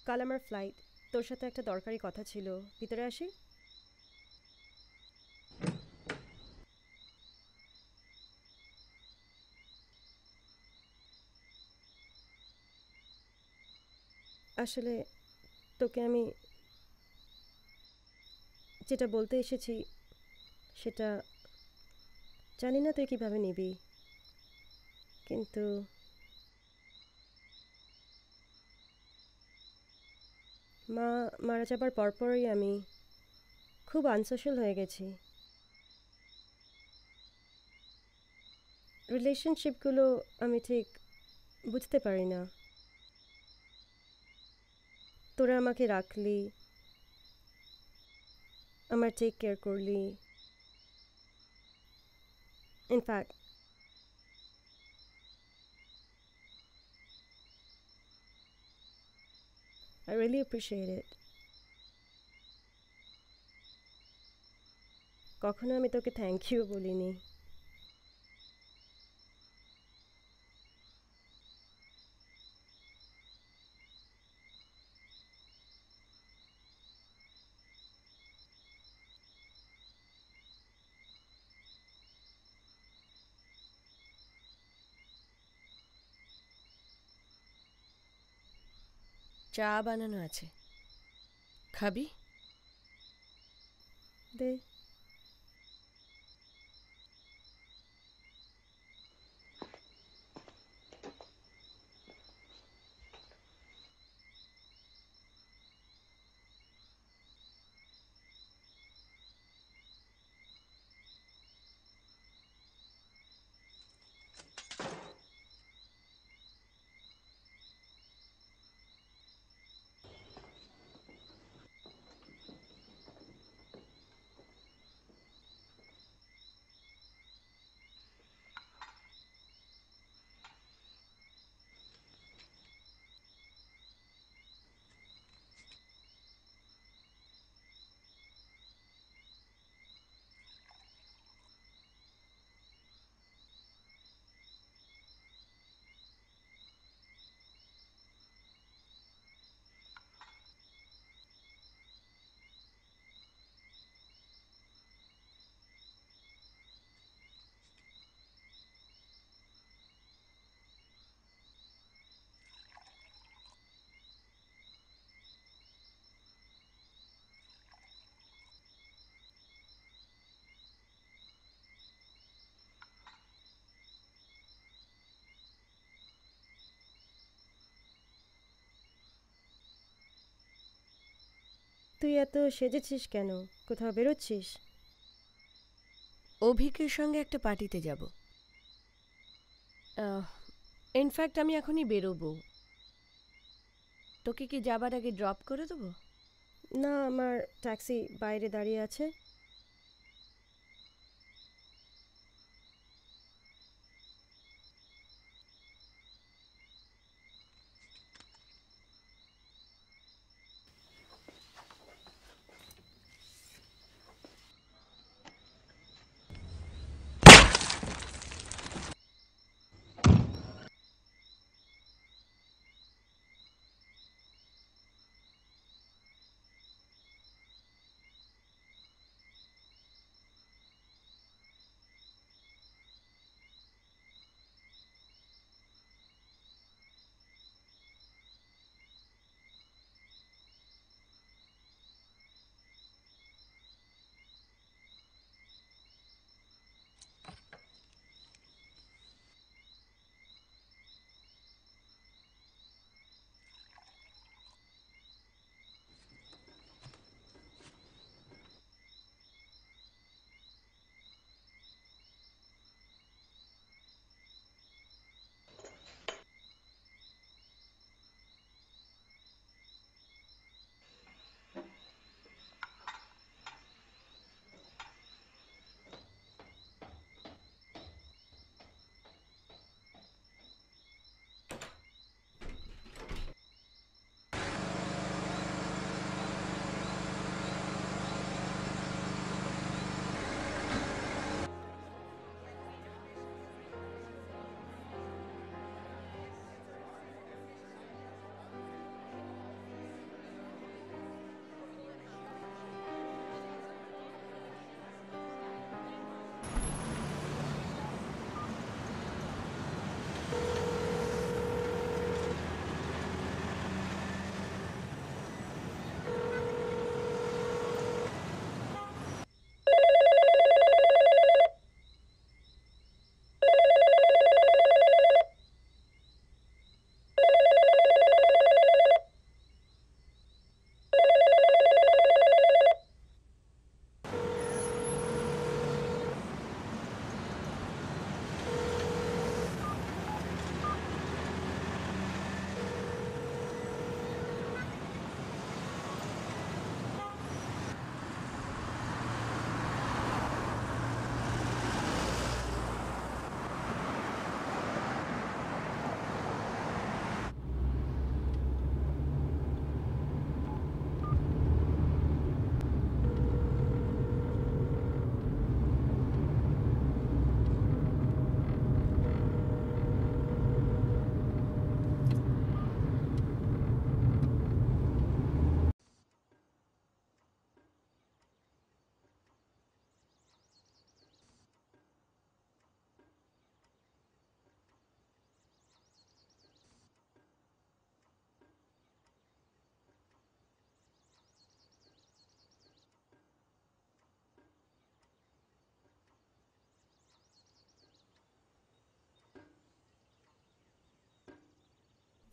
কাল আমার ফ্লাইট তোর সাথে একটা দরকারি কথা ছিল ভিতরে আসি আসলে তোকে আমি যেটা বলতে এসেছি সেটা জানি না তুই কীভাবে নিবি কিন্তু মা মারা যাবার পরপরই আমি খুব আনসোশাল হয়ে গেছি রিলেশনশিপগুলো আমি ঠিক বুঝতে পারি না তোরা আমাকে রাখলি আমার টেক কেয়ার করলি in fact I really appreciate it. কখনো আমি তোকে থ্যাংক ইউ বলিনি চা বানানো আছে খাবি দে তুই এত সেজেছিস কেন কোথাও বেরোচ্ছিস অভিকের সঙ্গে একটা পার্টিতে যাব ইনফ্যাক্ট আমি এখনই বেরোবো তোকে কি যাবার আগে ড্রপ করে দেবো না আমার ট্যাক্সি বাইরে দাঁড়িয়ে আছে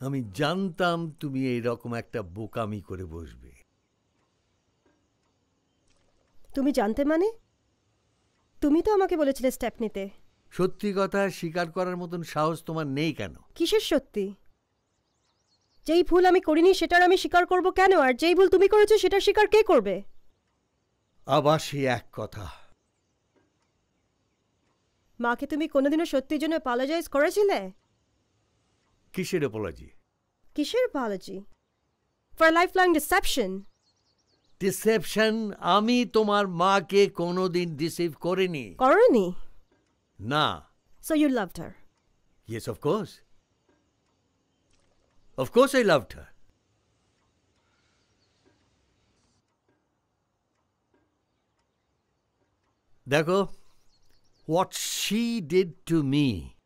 আমি জানতাম তুমি এইরকম একটা বোকামি করে বসবে তুমি জানতে মানে তুমি তো আমাকে বলেছিলে স্টেপ নিতে সত্যি কথা স্বীকার করার মতন সাহস তোমার নেই কেন কিসের সত্যি যেই ভুল আমি করিনি সেটার আমি স্বীকার করব কেন আর যেই ভুল তুমি করেছো সেটার স্বীকার কে করবে আবার সে এক কথা মাকে তুমি কোনোদিনও সত্যির জন্য পালাজাইজ করেছিলে Kishore apology. Kishore apology? For a lifelong deception. Deception? Ami tomar ma ke kono din deceive korini. Korini? Na. So you loved her? Yes, of course. Of course I loved her. Dago, what she did to me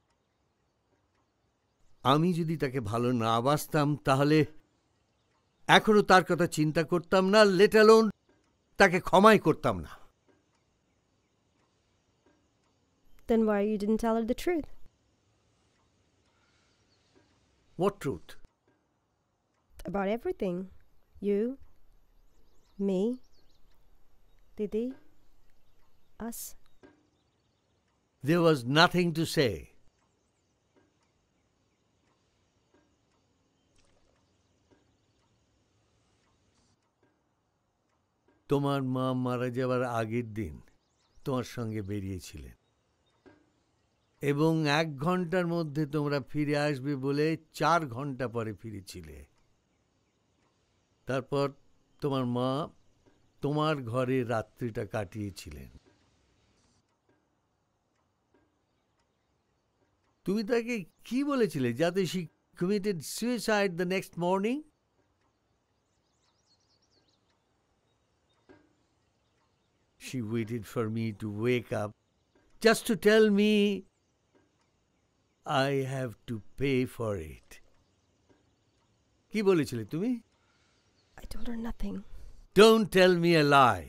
আমি যদি তাকে ভালো না বাসতাম তাহলে এখনও তার কথা চিন্তা করতাম না লেটালোন তাকে ক্ষমাই করতাম না Then why you didn't tell her the truth? What truth? About everything. You, me, Didi, us. There was nothing to say. তোমার মা মারা যাওয়ার আগের দিন তোমার সঙ্গে বেরিয়েছিলেন এবং এক ঘন্টার মধ্যে তোমরা ফিরে আসবে বলে চার ঘন্টা পরে ফিরেছিলে তারপর তোমার মা তোমার ঘরে রাত্রিটা কাটিয়েছিলেন তুমি তাকে কি বলেছিলে যাতে she committed suicide the next morning she waited for me to wake up just to tell me i have to pay for it কি বলেছিলে তুমি I told her nothing don't tell me a lie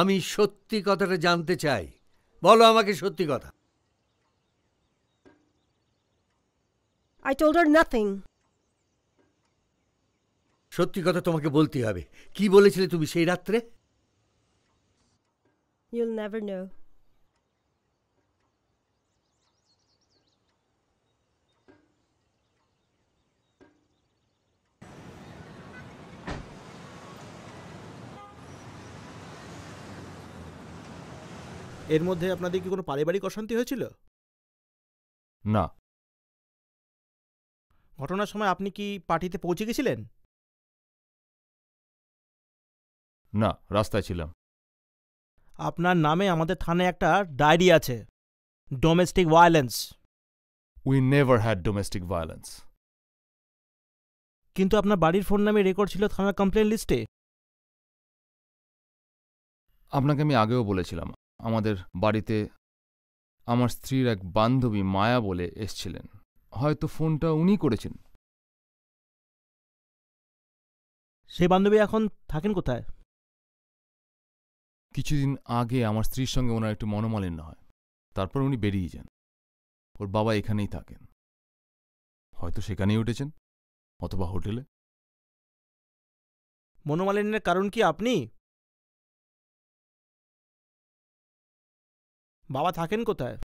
আমি সত্যি কথাটা জানতে চাই বলো আমাকে সত্যি কথা i told her nothing. সত্যি কথা তোমাকে বলতে হবে কি বলেছিলে তুমি সেই রাত্রে You'll never know. এর মধ্যে আপনাদের কি কোনো পারিবারিক অশান্তি হয়েছিল না ঘটনার সময় আপনি কি পার্টিতে পৌঁছে গেছিলেন না রাস্তায় ছিলাম আপনার নামে আমাদের থানায় একটা ডায়েরি আছে domestic violence we never had domestic violence কিন্তু আপনার বাড়ির ফোন নামে রেকর্ড ছিল থানার কমপ্লেন লিস্টে আপনাকে আমি আগেও বলেছিলাম আমাদের বাড়িতে আমার স্ত্রীর এক বান্ধবী মায়া বলে এসছিলেন হয়তো ফোনটা উনি করেছেন সেই বান্ধবী এখন থাকেন কোথায় কিছুদিন আগে আমার স্ত্রীর সঙ্গে ওনার একটু মনোমালিন্য হয় তারপর উনি বেরিয়ে যান ওর বাবা এখানেই থাকেন হয়তো সেখানেই উঠেছেন অথবা হোটেলে মনোমালিন্যের কারণ কি আপনি বাবা থাকেন কোথায়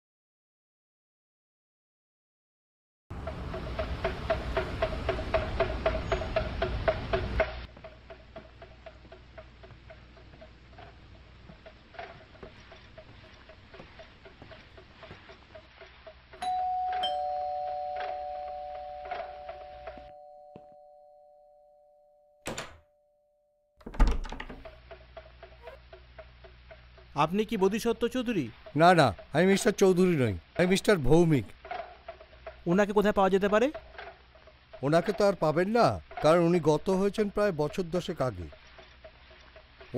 আপনি কি বোধিসত্ত্ব চৌধুরী না না আমি মিস্টার চৌধুরী নই আমি মিস্টার ভৌমিক ওনাকে কোথায় পাওয়া যেতে পারে ওনাকে তো আর পাবেন না কারণ উনি গত হয়েছেন প্রায় বছর দশেক আগে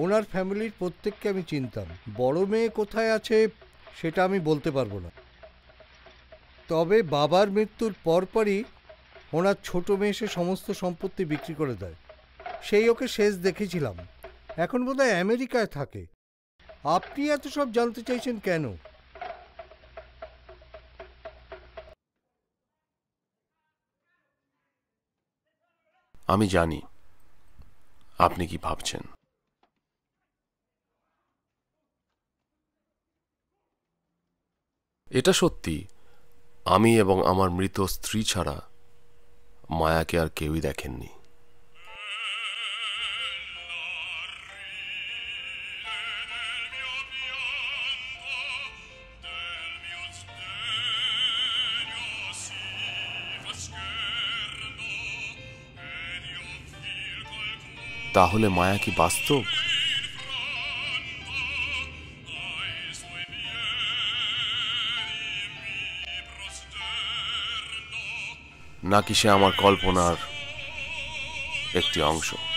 ওনার ফ্যামিলির প্রত্যেককে আমি চিনতাম বড় মেয়ে কোথায় আছে সেটা আমি বলতে পারবো না তবে বাবার মৃত্যুর পরপরই ওনার ছোট মেয়ে সে সমস্ত সম্পত্তি বিক্রি করে দেয় সেই ওকে শেষ দেখেছিলাম এখন বোধহয় আমেরিকায় থাকে আপনি এত সব জানতে চাইছেন কেন আমি জানি আপনি কি ভাবছেন এটা সত্যি আমি এবং আমার মৃত স্ত্রী ছাড়া মায়াকে আর কেউই দেখেননি তাহলে মায়া কি বাস্তব নাকি সে আমার কল্পনার একটি অংশ